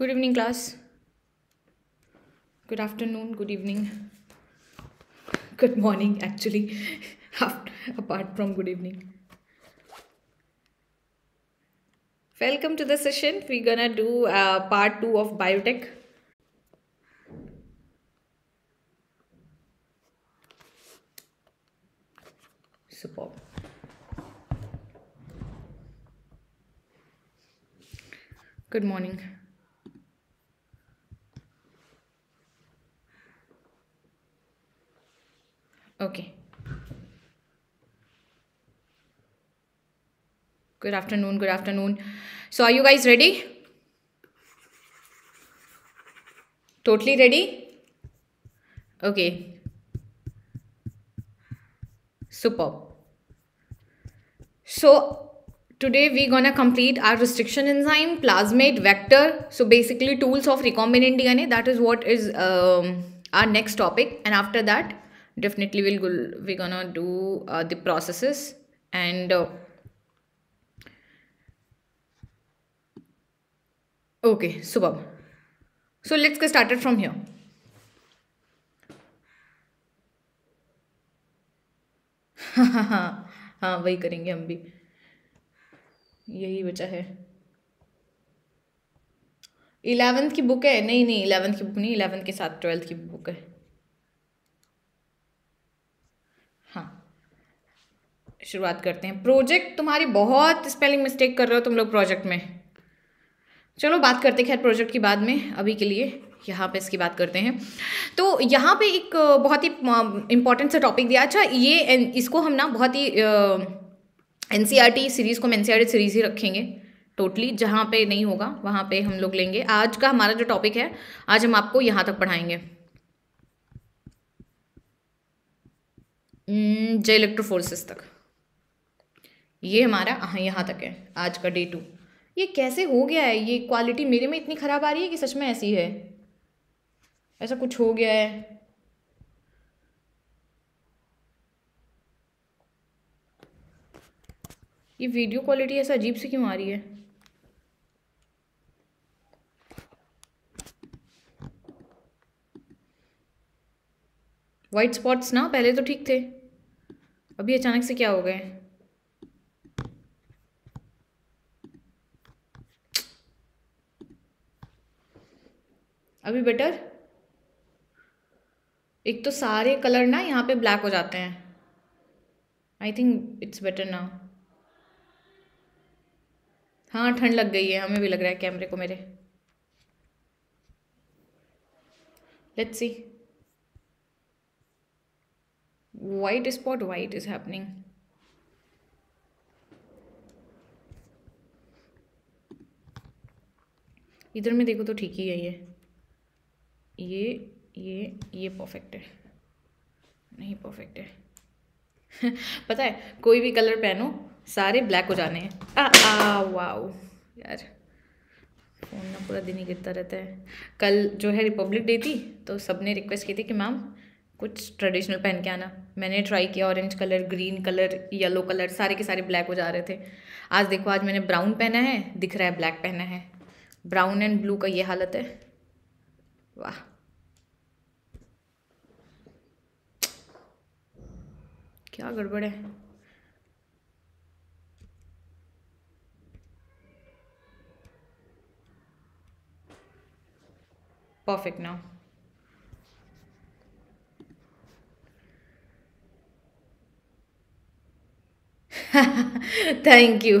Good evening, class. Good afternoon, good evening. Good morning, actually, apart from good evening. Welcome to the session. We're gonna do uh, part two of biotech. Superb. Good morning. Okay. Good afternoon. Good afternoon. So, are you guys ready? Totally ready? Okay. Superb. So, today we're gonna complete our restriction enzyme, plasmid, vector. So, basically, tools of recombinant DNA. That is what is um, our next topic. And after that, definitely we'll go, we're gonna do uh, the processes and uh, okay superb so let's get started from here हाँ हाँ हाँ वही करेंगे हम भी यही बचा है इलेवेंथ की बुक है नहीं नहीं इलेवेंथ की बुक नहीं इलेवेंथ के साथ ट्वेल्थ की बुक है शुरुआत करते हैं प्रोजेक्ट तुम्हारी बहुत स्पेलिंग मिस्टेक कर रहे हो तुम लोग प्रोजेक्ट में चलो बात करते खैर प्रोजेक्ट की बाद में अभी के लिए यहाँ पे इसकी बात करते हैं तो यहाँ पे एक बहुत ही इम्पॉर्टेंट सा टॉपिक दिया अच्छा ये इसको हम ना बहुत ही एन सीरीज़ e को हम एन सीरीज़ e ही रखेंगे टोटली जहाँ पे नहीं होगा वहाँ पे हम लोग लेंगे आज का हमारा जो टॉपिक है आज हम आपको यहाँ तक पढ़ाएंगे जय इलेक्ट्रो फोर्सेस तक ये हमारा हाँ, यहाँ तक है आज का डे टू ये कैसे हो गया है ये क्वालिटी मेरे में इतनी ख़राब आ रही है कि सच में ऐसी है ऐसा कुछ हो गया है ये वीडियो क्वालिटी ऐसा अजीब से क्यों आ रही है वाइट स्पॉट्स ना पहले तो ठीक थे अभी अचानक से क्या हो गए अभी बेटर एक तो सारे कलर ना यहाँ पे ब्लैक हो जाते हैं आई थिंक इट्स बेटर ना हाँ ठंड लग गई है हमें भी लग रहा है कैमरे को मेरे let's see white spot what is happening इधर में देखो तो ठीक ही है ये ये ये ये परफेक्ट है नहीं परफेक्ट है पता है कोई भी कलर पहनो सारे ब्लैक हो जाने हैं आ आ वाओ यार फ़ोन ना पूरा दिन ही गिरता रहता है कल जो है रिपब्लिक डे थी तो सब ने रिक्वेस्ट की थी कि मैम कुछ ट्रेडिशनल पहन के आना मैंने ट्राई किया orange colour green colour yellow colour सारे के सारे ब्लैक हो जा रहे थे आज देखो आज मैंने ब्राउन पहना है दिख रहा है ब्लैक पहना है ब्राउन एंड ब्लू का ये हालत है वाह क्या गड़बड़ है परफेक्ट नाउ थैंक यू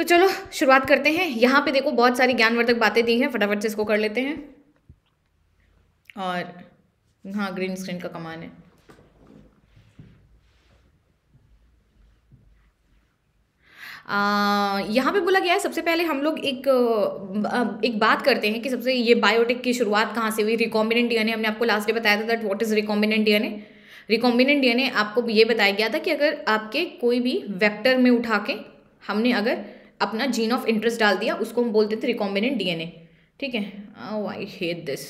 तो चलो शुरुआत करते हैं यहाँ पे देखो बहुत सारी ज्ञानवर्धक बातें दी हैं फटाफट से इसको कर लेते हैं और हाँ ग्रीन स्क्रीन का कमान है यहाँ पे बोला गया है सबसे पहले हम लोग एक एक बात करते हैं कि सबसे ये बायोटेक की शुरुआत कहाँ से हुई रिकॉम्बिनेंट डीएनए हमने आपको लास्ट डे बताया था that what is recombinant DNA recombinant DNA आपको ये बताया गया था कि अगर आपके कोई भी वेक्टर में उठा के हमने अगर अपना जीन ऑफ इंटरेस्ट डाल दिया उसको हम बोलते थे रिकॉम्बिनेंट डीएनए ठीक है oh I hate this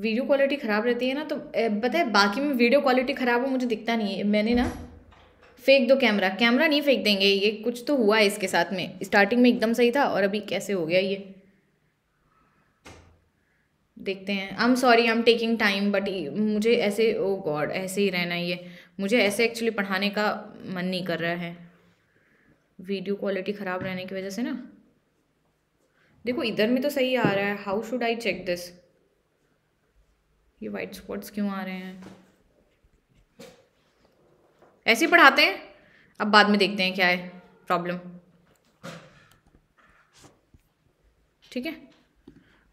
video quality ख़राब रहती है ना तो पता है बाकी में वीडियो क्वालिटी ख़राब हो मुझे दिखता नहीं है मैंने ना फेंक दो कैमरा कैमरा नहीं फेंक देंगे ये कुछ तो हुआ है इसके साथ में स्टार्टिंग में एकदम सही था और अभी कैसे हो गया ये देखते हैं I am sorry I am taking time but मुझे ऐसे ओ oh गॉड ऐसे ही रहना ही है मुझे ऐसे एक्चुअली पढ़ाने का मन नहीं कर रहा है वीडियो क्वालिटी ख़राब रहने की वजह से ना देखो इधर में तो सही आ रहा है how should I check this ये वाइट स्पॉट्स क्यों आ रहे हैं ऐसे ही पढ़ाते हैं अब बाद में देखते हैं क्या है प्रॉब्लम ठीक है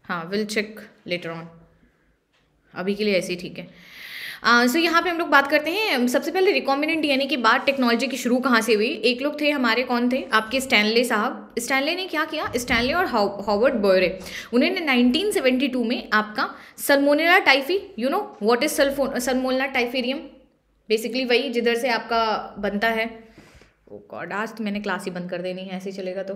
हाँ विल चेक लेटर ऑन अभी के लिए ऐसे ही ठीक है सो uh, so, यहाँ पे हम लोग बात करते हैं सबसे पहले रिकॉम्बिनेंट डीएनए के बाद टेक्नोलॉजी की शुरू कहाँ से हुई एक लोग थे हमारे कौन थे आपके स्टैनले साहब स्टैनले ने क्या किया स्टैनले और हॉवर्ड बोयरे उन्होंने 1972 में आपका Salmonella typhi you know what is सल्फो सलमोनला टाइफेरियम बेसिकली वही जिधर से आपका बनता है ओ oh गॉड आज तो मैंने क्लास ही बंद कर देनी है ऐसे चलेगा तो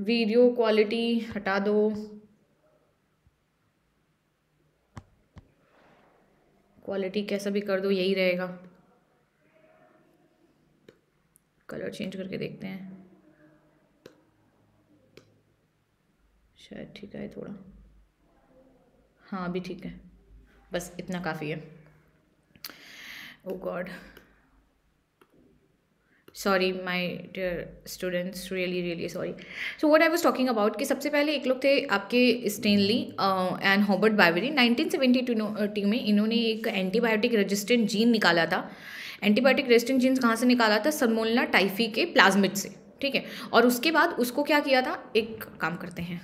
वीडियो क्वालिटी हटा दो क्वालिटी कैसा भी कर दो यही रहेगा कलर चेंज करके देखते हैं शायद ठीक है थोड़ा हाँ अभी ठीक है बस इतना काफ़ी है oh oh God sorry my dear students really really sorry so what I was talking about कि सबसे पहले एक लोग थे आपके Stanley and Herbert Boyer nineteen seventy two में इन्होंने एक एंटीबायोटिक रजिस्टेंट जीन निकाला था एंटीबायोटिक रजिस्टेंट जीन्स कहाँ से निकाला था सरमोलना टाइफी के प्लाज्मिट से ठीक है और उसके बाद उसको क्या किया था एक काम करते हैं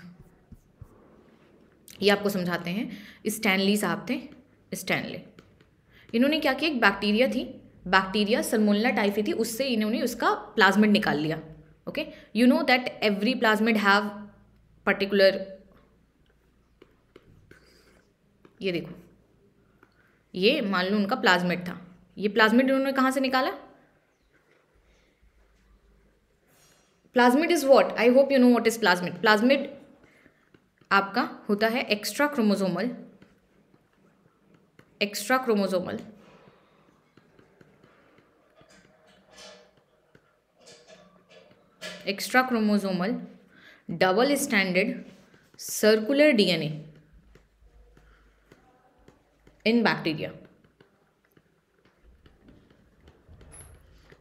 ये आपको समझाते हैं स्टैनली साहब थे स्टैनले इन्होंने क्या किया एक बैक्टीरिया थी बैक्टीरिया सलमोल्ला टाइफी थी उससे इन्होंने उसका प्लाज्मिड निकाल लिया okay you know that every plasmid have particular ये देखो ये मान लो उनका प्लाज्मिड था ये प्लाज्मिड उन्होंने कहाँ से निकाला plasmid is what I hope you know what is plasmid plasmid आपका होता है extra chromosomal extra chromosomal extra chromosomal double standard circular DNA in bacteria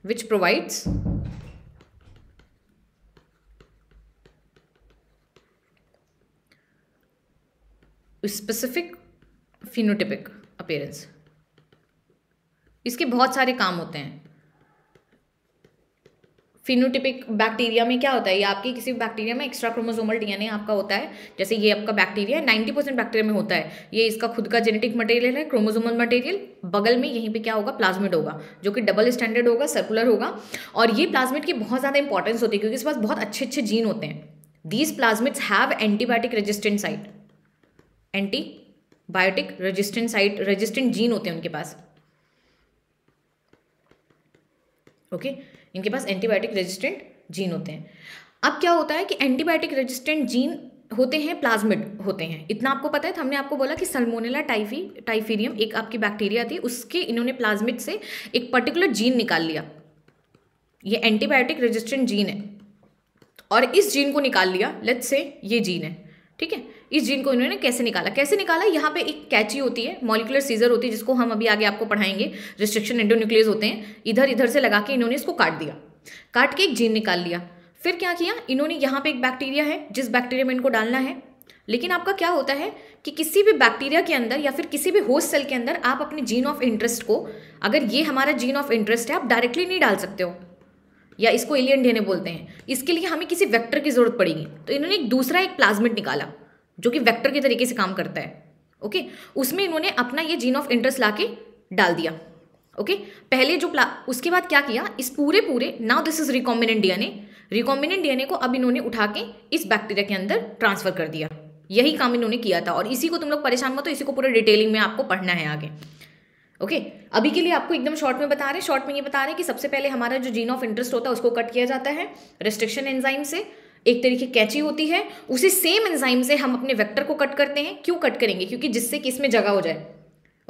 which provides specific phenotypic appearance इसके बहुत सारे काम होते हैं फिनोटिपिक बैक्टीरिया में क्या होता है ये आपकी किसी बैक्टीरिया में एक्स्ट्रा क्रोमोसोमल डीएनए आपका होता है जैसे ये आपका बैक्टीरिया नाइन्टी परसेंट बैक्टीरिया में होता है ये इसका खुद का जेनेटिक मटेरियल है क्रोमोसोमल मटेरियल बगल में यहीं पे क्या होगा प्लाज्मिड होगा जो कि डबल स्टैंडर्ड होगा सर्कुलर होगा और ये प्लाज्मिड की बहुत ज़्यादा इंपॉर्टेंस होती है क्योंकि इसके पास बहुत अच्छे अच्छे जीन होते हैं these plasmids have antibiotic resistant site antibiotic site resistant gene होते हैं उनके पास ओके okay? इनके पास एंटीबायोटिक रेजिस्टेंट जीन होते हैं अब क्या होता है कि एंटीबायोटिक रेजिस्टेंट जीन होते हैं प्लाज्मिड होते हैं इतना आपको पता है तो हमने आपको बोला कि सलमोनेला टाइफी टाइफीरियम एक आपकी बैक्टीरिया थी उसके इन्होंने प्लाज्मिड से एक पर्टिकुलर जीन निकाल लिया ये एंटीबायोटिक रेजिस्टेंट जीन है और इस जीन को निकाल लिया लेट्स से ये जीन है ठीक है इस जीन को इन्होंने कैसे निकाला कैसे निकाला यहाँ पे एक कैची होती है मॉलिकुलर सीजर होती है जिसको हम अभी आगे आपको पढ़ाएंगे रिस्ट्रिक्शन एंडोन्यूक्लियस होते हैं इधर इधर से लगा के इन्होंने इसको काट दिया काट के एक जीन निकाल लिया फिर क्या किया इन्होंने यहाँ पे एक बैक्टीरिया है जिस बैक्टीरिया में इनको डालना है लेकिन आपका क्या होता है कि किसी भी बैक्टीरिया के अंदर या फिर किसी भी होस्ट सेल के अंदर आप अपने जीन ऑफ इंटरेस्ट को अगर ये हमारा जीन ऑफ इंटरेस्ट है आप डायरेक्टली नहीं डाल सकते हो या इसको एलियन डीएनए बोलते हैं इसके लिए हमें किसी वेक्टर की जरूरत पड़ेगी तो इन्होंने एक दूसरा एक प्लाज्मिट निकाला जो कि वेक्टर के तरीके से काम करता है ओके उसमें इन्होंने अपना ये जीन ऑफ इंटरेस्ट ला डाल दिया ओके पहले जो प्ला उसके बाद क्या किया इस पूरे पूरे now this is recombinant DNA recombinant DNA को अब इन्होंने उठा के इस बैक्टीरिया के अंदर ट्रांसफर कर दिया यही काम इन्होंने किया था और इसी को तुम लोग परेशान मत हो इसी को पूरे डिटेलिंग में आपको पढ़ना है आगे ओके okay, अभी के लिए आपको एकदम शॉर्ट में बता रहे हैं शॉर्ट में ये बता रहे हैं कि सबसे पहले हमारा जो जीन ऑफ इंटरेस्ट होता है उसको कट किया जाता है रेस्ट्रिक्शन एंजाइम से एक तरीके कैची होती है उसी सेम एंजाइम से हम अपने वेक्टर को कट करते हैं क्यों कट करेंगे क्योंकि जिससे कि इसमें जगह हो जाए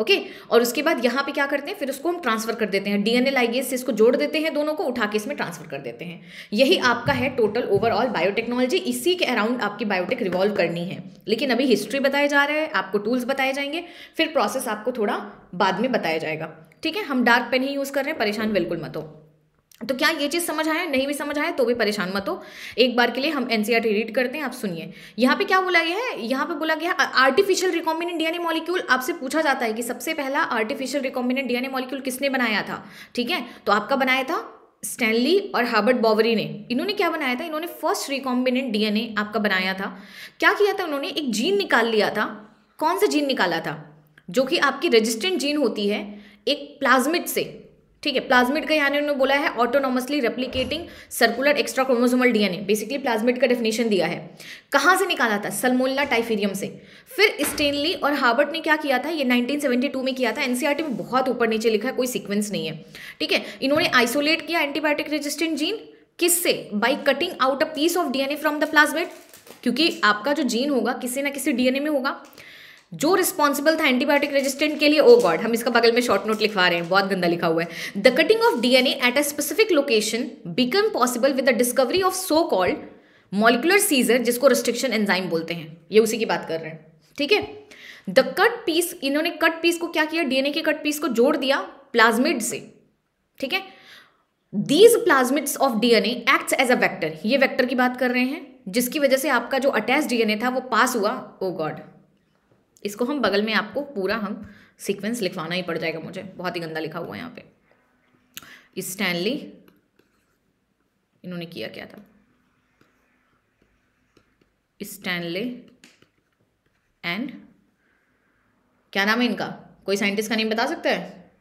ओके और उसके बाद यहां पे क्या करते हैं फिर उसको हम ट्रांसफर कर देते हैं डीएनए लाइगेज से इसको जोड़ देते हैं दोनों को उठा के इसमें ट्रांसफर कर देते हैं यही आपका है टोटल ओवरऑल बायोटेक्नोलॉजी इसी के अराउंड आपकी बायोटेक रिवॉल्व करनी है लेकिन अभी हिस्ट्री बताया जा रहा है आपको टूल्स बताए जाएंगे फिर प्रोसेस आपको थोड़ा बाद में बताया जाएगा ठीक है हम डार्क पेन ही यूज़ कर रहे हैं परेशान बिल्कुल मत हो तो क्या ये चीज़ समझ आया नहीं भी समझ आया तो भी परेशान मत हो एक बार के लिए हम एन रीड e करते हैं आप सुनिए यहाँ पे क्या बोला गया है यहाँ पे बोला गया है आर्टिफिशियल रिकॉम्बिनेंट डीएनए मॉलिक्यूल आपसे पूछा जाता है कि सबसे पहला आर्टिफिशियल रिकॉम्बिनेंट डीएनए मॉलिक्यूल किसने बनाया था ठीक है तो आपका बनाया था स्टैनली और हार्बर्ट बॉवरी ने इन्होंने क्या बनाया था इन्होंने फर्स्ट रिकॉम्बिनेंट डीएनए आपका बनाया था क्या किया था उन्होंने एक जीन निकाल लिया था कौन सा जीन निकाला था जो कि आपकी रजिस्टेंट जीन होती है एक प्लाज्मिट से ठीक है प्लाज्मिड का यहाँ उन्होंने बोला है autonomously replicating circular extra chromosomal DNA basically plasmid का डेफिनेशन दिया है कहाँ से निकाला था सलमोल्ला टाइफेरियम से फिर स्टेनली और हार्बर्ट ने क्या किया था ये 1972 में किया था एनसीआरटी e में बहुत ऊपर नीचे लिखा है कोई सिक्वेंस नहीं है ठीक है इन्होंने आइसोलेट किया एंटीबायोटिक रेजिस्टेंट जीन किससे by cutting out a piece of DNA from the plasmid क्योंकि आपका जो जीन होगा किसी ना किसी डीएनए में होगा जो रिस्पॉन्सिबल था एंटीबायोटिक रेजिस्टेंट के लिए ओ oh गॉड हम इसका बगल में शॉर्ट नोट लिखवा रहे हैं बहुत गंदा लिखा हुआ है the cutting of DNA at a specific location become possible with the discovery of so called molecular scissor जिसको रिस्ट्रिक्शन एंजाइम बोलते हैं ये उसी की बात कर रहे हैं ठीक है द कट पीस इन्होंने कट पीस को क्या किया डीएनए के कट पीस को जोड़ दिया प्लाज्मिड से ठीक है these plasmids of DNA acts as a vector ये वेक्टर की बात कर रहे हैं जिसकी वजह से आपका जो अटैच डीएनए था वो पास हुआ ओ oh गॉड इसको हम बगल में आपको पूरा हम सीक्वेंस लिखवाना ही पड़ जाएगा मुझे बहुत ही गंदा लिखा हुआ है यहाँ पे स्टैनली इन्होंने किया क्या था स्टैनले एंड क्या नाम है इनका कोई साइंटिस्ट का नेम बता सकता है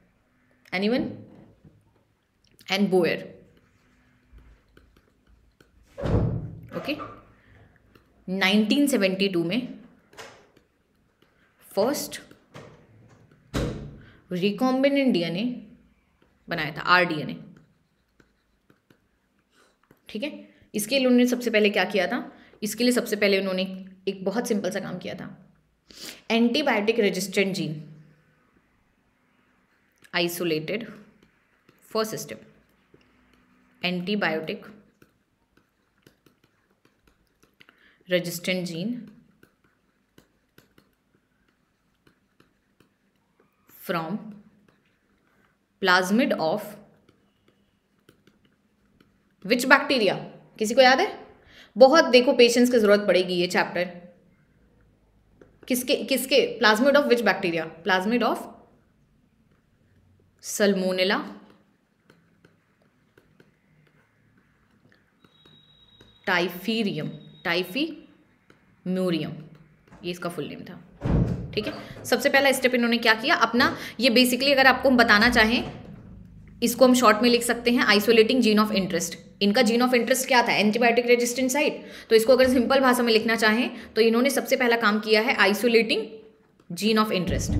एनीवन एंड बोयर ओके 1972 में फर्स्ट रिकॉम्बिनेंट डीएनए बनाया था आरडीएनए ठीक है इसके लिए उन्होंने सबसे पहले क्या किया था इसके लिए सबसे पहले उन्होंने एक बहुत सिंपल सा काम किया था antibiotic resistant gene isolated first step antibiotic resistant gene from plasmid of which bacteria किसी को याद है बहुत देखो पेशेंस की जरूरत पड़ेगी ये चैप्टर किसके किसके plasmid of which bacteria plasmid of Salmonella typhimurium typhimurium ये इसका फुल नेम था ठीक है सबसे पहला स्टेप इन्होंने क्या किया अपना ये बेसिकली अगर आपको हम बताना चाहें इसको हम शॉर्ट में लिख सकते हैं आइसोलेटिंग जीन ऑफ इंटरेस्ट इनका जीन ऑफ इंटरेस्ट क्या था एंटीबायोटिक रेजिस्टेंट साइट तो इसको अगर सिंपल भाषा में लिखना चाहें तो इन्होंने सबसे पहला काम किया है आइसोलेटिंग जीन ऑफ इंटरेस्ट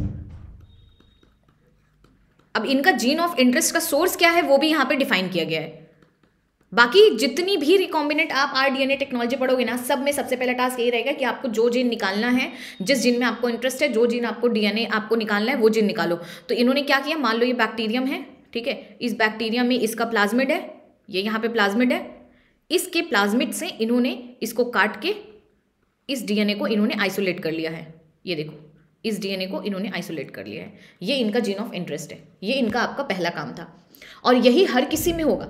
अब इनका जीन ऑफ इंटरेस्ट का सोर्स क्या है वो भी यहां पे डिफाइन किया गया है बाकी जितनी भी रिकॉम्बिनेंट आप आर डी टेक्नोलॉजी पढ़ोगे ना सब में सबसे पहला टास्क यही रहेगा कि आपको जो जीन निकालना है जिस जीन में आपको इंटरेस्ट है जो जीन आपको डीएनए आपको निकालना है वो जीन निकालो तो इन्होंने क्या किया मान लो ये बैक्टीरियम है ठीक है इस बैक्टीरिया में इसका प्लाज्मिड है ये यहाँ पे प्लाज्मिड है इसके प्लाज्मिड से इन्होंने इसको काट के इस डीएनए को इन्होंने आइसोलेट कर लिया है ये देखो इस डीएनए को इन्होंने आइसोलेट कर लिया है ये इनका जीन ऑफ इंटरेस्ट है ये इनका आपका पहला काम था और यही हर किसी में होगा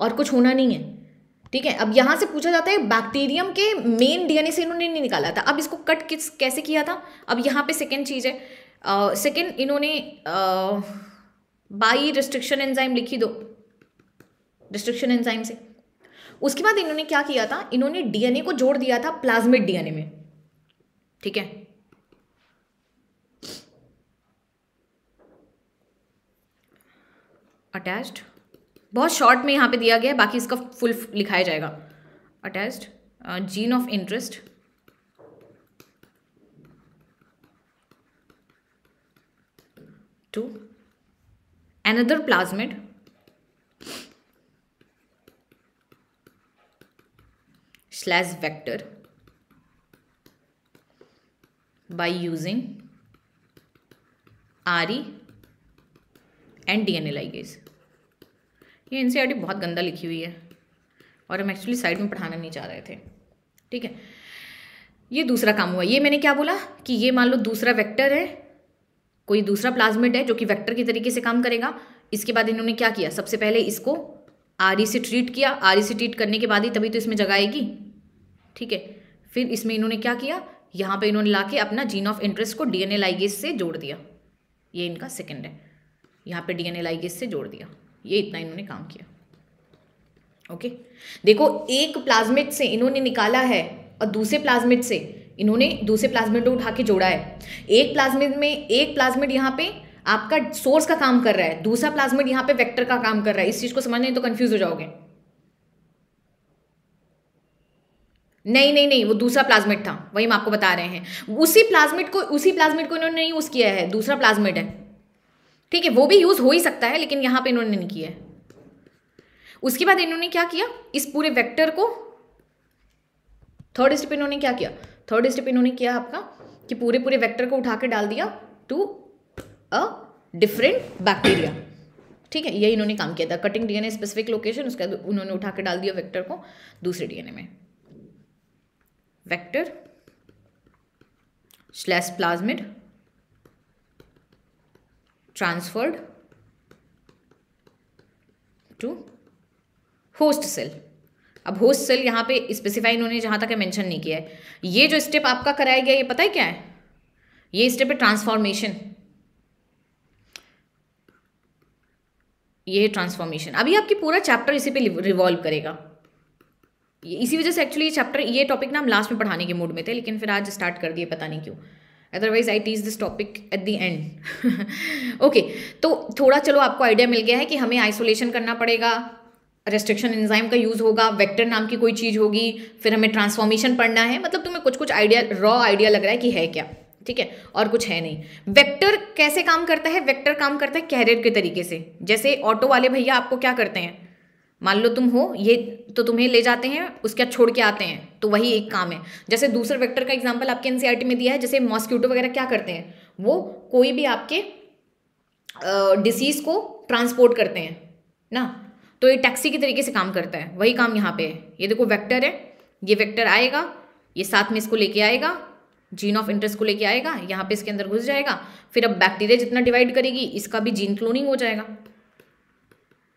और कुछ होना नहीं है ठीक है अब यहाँ से पूछा जाता है बैक्टीरियम के मेन डीएनए से इन्होंने नहीं निकाला था अब इसको कट किस कैसे किया था अब यहाँ पे सेकेंड चीज़ है सेकेंड uh, इन्होंने बाई रिस्ट्रिक्शन एंजाइम लिखी दो रिस्ट्रिक्शन एंजाइम से उसके बाद इन्होंने क्या किया था इन्होंने डीएनए को जोड़ दिया था प्लाज्मिक डीएनए में ठीक है अटैच्ड बहुत शॉर्ट में यहाँ पे दिया गया है बाकी इसका फुल लिखाया जाएगा attached gene of interest to another plasmid slash vector by using आरी एंड डीएनए लाइगेज़ ये एन बहुत गंदा लिखी हुई है और हम एक्चुअली साइड में पढ़ाना नहीं चाह रहे थे ठीक है ये दूसरा काम हुआ ये मैंने क्या बोला कि ये मान लो दूसरा वेक्टर है कोई दूसरा प्लाज्मिड है जो कि वेक्टर के तरीके से काम करेगा इसके बाद इन्होंने क्या किया सबसे पहले इसको आर से ट्रीट किया आर से ट्रीट करने के बाद ही तभी तो इसमें जगह आएगी ठीक है फिर इसमें इन्होंने क्या किया यहाँ पे इन्होंने लाके अपना जीन ऑफ इंटरेस्ट को डी एन से जोड़ दिया ये इनका सेकेंड है यहाँ पे डी एन से जोड़ दिया ये इतना इन्होंने काम किया ओके देखो एक प्लाज्मिट से इन्होंने निकाला है और दूसरे प्लाज्मिट से इन्होंने दूसरे प्लाज्मिट को उठा के जोड़ा है एक प्लाज्मिट में एक प्लाज्मिट यहाँ पे आपका सोर्स का काम कर रहा है दूसरा प्लाज्मिट यहाँ पे वेक्टर का काम कर रहा है इस चीज को नहीं तो कंफ्यूज हो जाओगे नहीं नहीं नहीं वो दूसरा प्लाज्मिट था वही हम आपको बता रहे हैं उसी प्लाज्मिट को उसी प्लाज्मिट को इन्होंने नहीं यूज किया है दूसरा प्लाज्मिट है ठीक है वो भी यूज़ हो ही सकता है लेकिन यहां पे इन्होंने नहीं किया उसके बाद इन्होंने क्या किया इस पूरे वेक्टर को थर्ड स्टेप इन्होंने क्या किया थर्ड स्टेप इन्होंने किया आपका कि पूरे पूरे वेक्टर को उठा के डाल दिया टू अ डिफरेंट बैक्टीरिया ठीक है यही इन्होंने काम किया था कटिंग डीएनए स्पेसिफिक लोकेशन उसके बाद उन्होंने उठा के डाल दिया वेक्टर को दूसरे डीएनए में vector slash plasmid transferred to host cell अब होस्ट सेल यहाँ पे स्पेसिफाई इन्होंने जहाँ तक mention नहीं किया है ये जो स्टेप आपका कराया गया ये पता है क्या है ये स्टेप है ट्रांसफॉर्मेशन ये है ट्रांसफॉर्मेशन अभी आपकी पूरा चैप्टर इसी पे रिवॉल्व करेगा इसी वजह से एक्चुअली ये चैप्टर ये टॉपिक ना हम लास्ट में पढ़ाने के मूड में थे लेकिन फिर आज स्टार्ट कर दिए पता नहीं क्यों otherwise I teach this topic at the end okay तो थोड़ा चलो आपको आइडिया मिल गया है कि हमें आइसोलेशन करना पड़ेगा रेस्ट्रिक्शन एंजाइम का यूज़ होगा वेक्टर नाम की कोई चीज़ होगी फिर हमें ट्रांसफॉर्मेशन पढ़ना है मतलब तुम्हें कुछ कुछ आइडिया रॉ आइडिया लग रहा है कि है क्या ठीक है और कुछ है नहीं वेक्टर कैसे काम करता है वेक्टर काम करता है कैरियर के तरीके से जैसे ऑटो वाले भैया आपको क्या करते हैं मान लो तुम हो ये तो तुम्हें ले जाते हैं उसके बाद छोड़ के आते हैं तो वही एक काम है जैसे दूसरे वेक्टर का एग्जाम्पल आपके एनसीईआरटी e में दिया है जैसे मॉस्क्यूटो वगैरह क्या करते हैं वो कोई भी आपके डिसीज़ को ट्रांसपोर्ट करते हैं ना तो ये टैक्सी के तरीके से काम करता है वही काम यहाँ पे है ये देखो वेक्टर है ये वेक्टर आएगा ये साथ में इसको लेके आएगा जीन ऑफ इंटरेस्ट को लेके आएगा यहाँ पे इसके अंदर घुस जाएगा फिर अब बैक्टीरिया जितना डिवाइड करेगी इसका भी जीन क्लोनिंग हो जाएगा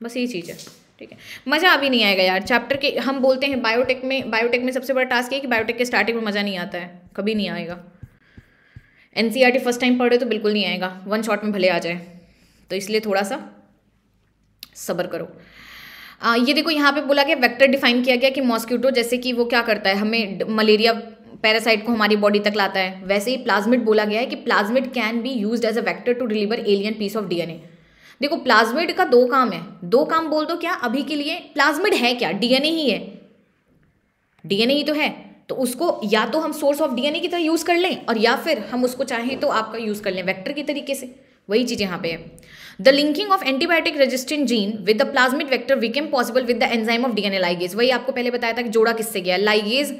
बस यही चीज़ है ठीक है मज़ा अभी नहीं आएगा यार चैप्टर के हम बोलते हैं बायोटेक में बायोटेक में सबसे बड़ा टास्क है कि बायोटेक के स्टार्टिंग में मज़ा नहीं आता है कभी नहीं आएगा एन फर्स्ट टाइम पढ़ रहे तो बिल्कुल नहीं आएगा वन शॉट में भले आ जाए तो इसलिए थोड़ा सा सब्र करो आ, ये देखो यहाँ पे बोला गया वेक्टर डिफाइन किया गया कि मॉस्क्यूटो जैसे कि वो क्या करता है हमें मलेरिया पैरासाइट को हमारी बॉडी तक लाता है वैसे ही प्लाज्मिट बोला गया है कि plasmid can be used as a vector to deliver alien piece of DNA देखो प्लाज्मिड का दो काम है दो काम बोल दो क्या अभी के लिए प्लाज्मिड है क्या डीएनए ही है डीएनए ही तो है तो उसको या तो हम सोर्स ऑफ डीएनए की तरह यूज़ कर लें और या फिर हम उसको चाहें तो आपका यूज़ कर लें वेक्टर के तरीके से वही चीज़ यहाँ पे है the linking of antibiotic resistant gene with the plasmid vector became possible with the enzyme of DNA ligase वही आपको पहले बताया था कि जोड़ा किससे गया लाइगेज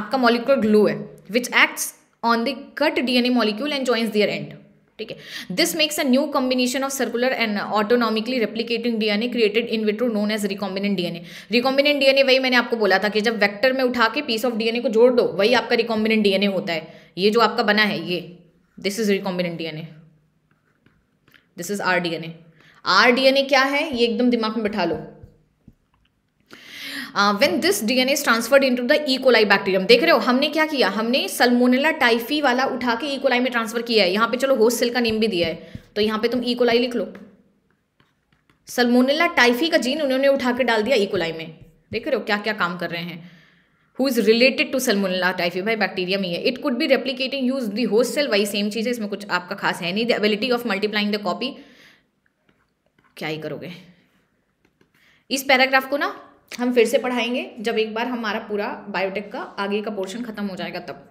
आपका मॉलिकुलर ग्लू है which acts on the cut DNA molecule and joins their end ठीक है this makes a new combination of circular and autonomically replicating DNA created in vitro known as recombinant DNA recombinant DNA वही मैंने आपको बोला था कि जब vector में उठा के पीस ऑफ डीएनए को जोड़ दो वही आपका रिकॉम्बिनेंट डीएनए होता है ये जो आपका बना है ये this is recombinant DNA this is R DNA R DNA क्या है ये एकदम दिमाग में बैठा लो when this DNA is transferred into the E coli bacterium देख रहे हो हमने क्या किया हमने सलमोनेला टाइफी वाला उठा के ईकोलाई e. में ट्रांसफर किया है यहाँ पे चलो होस्ट सेल का नेम भी दिया है तो यहाँ पे तुम ईकोलाई e. लिख लो सलमोनेला टाइफी का जीन उन्होंने उठा के डाल दिया ईकोलाई e. में देख रहे हो क्या क्या काम कर रहे हैं who is related to Salmonella typhi भाई बैक्टीरिया में है it could be replicating use the host cell वही सेम चीज़ है इसमें कुछ आपका खास है नहीं the ability of multiplying the copy क्या ही करोगे इस पैराग्राफ को ना हम फिर से पढ़ाएंगे जब एक बार हमारा पूरा बायोटेक का आगे का पोर्शन खत्म हो जाएगा तब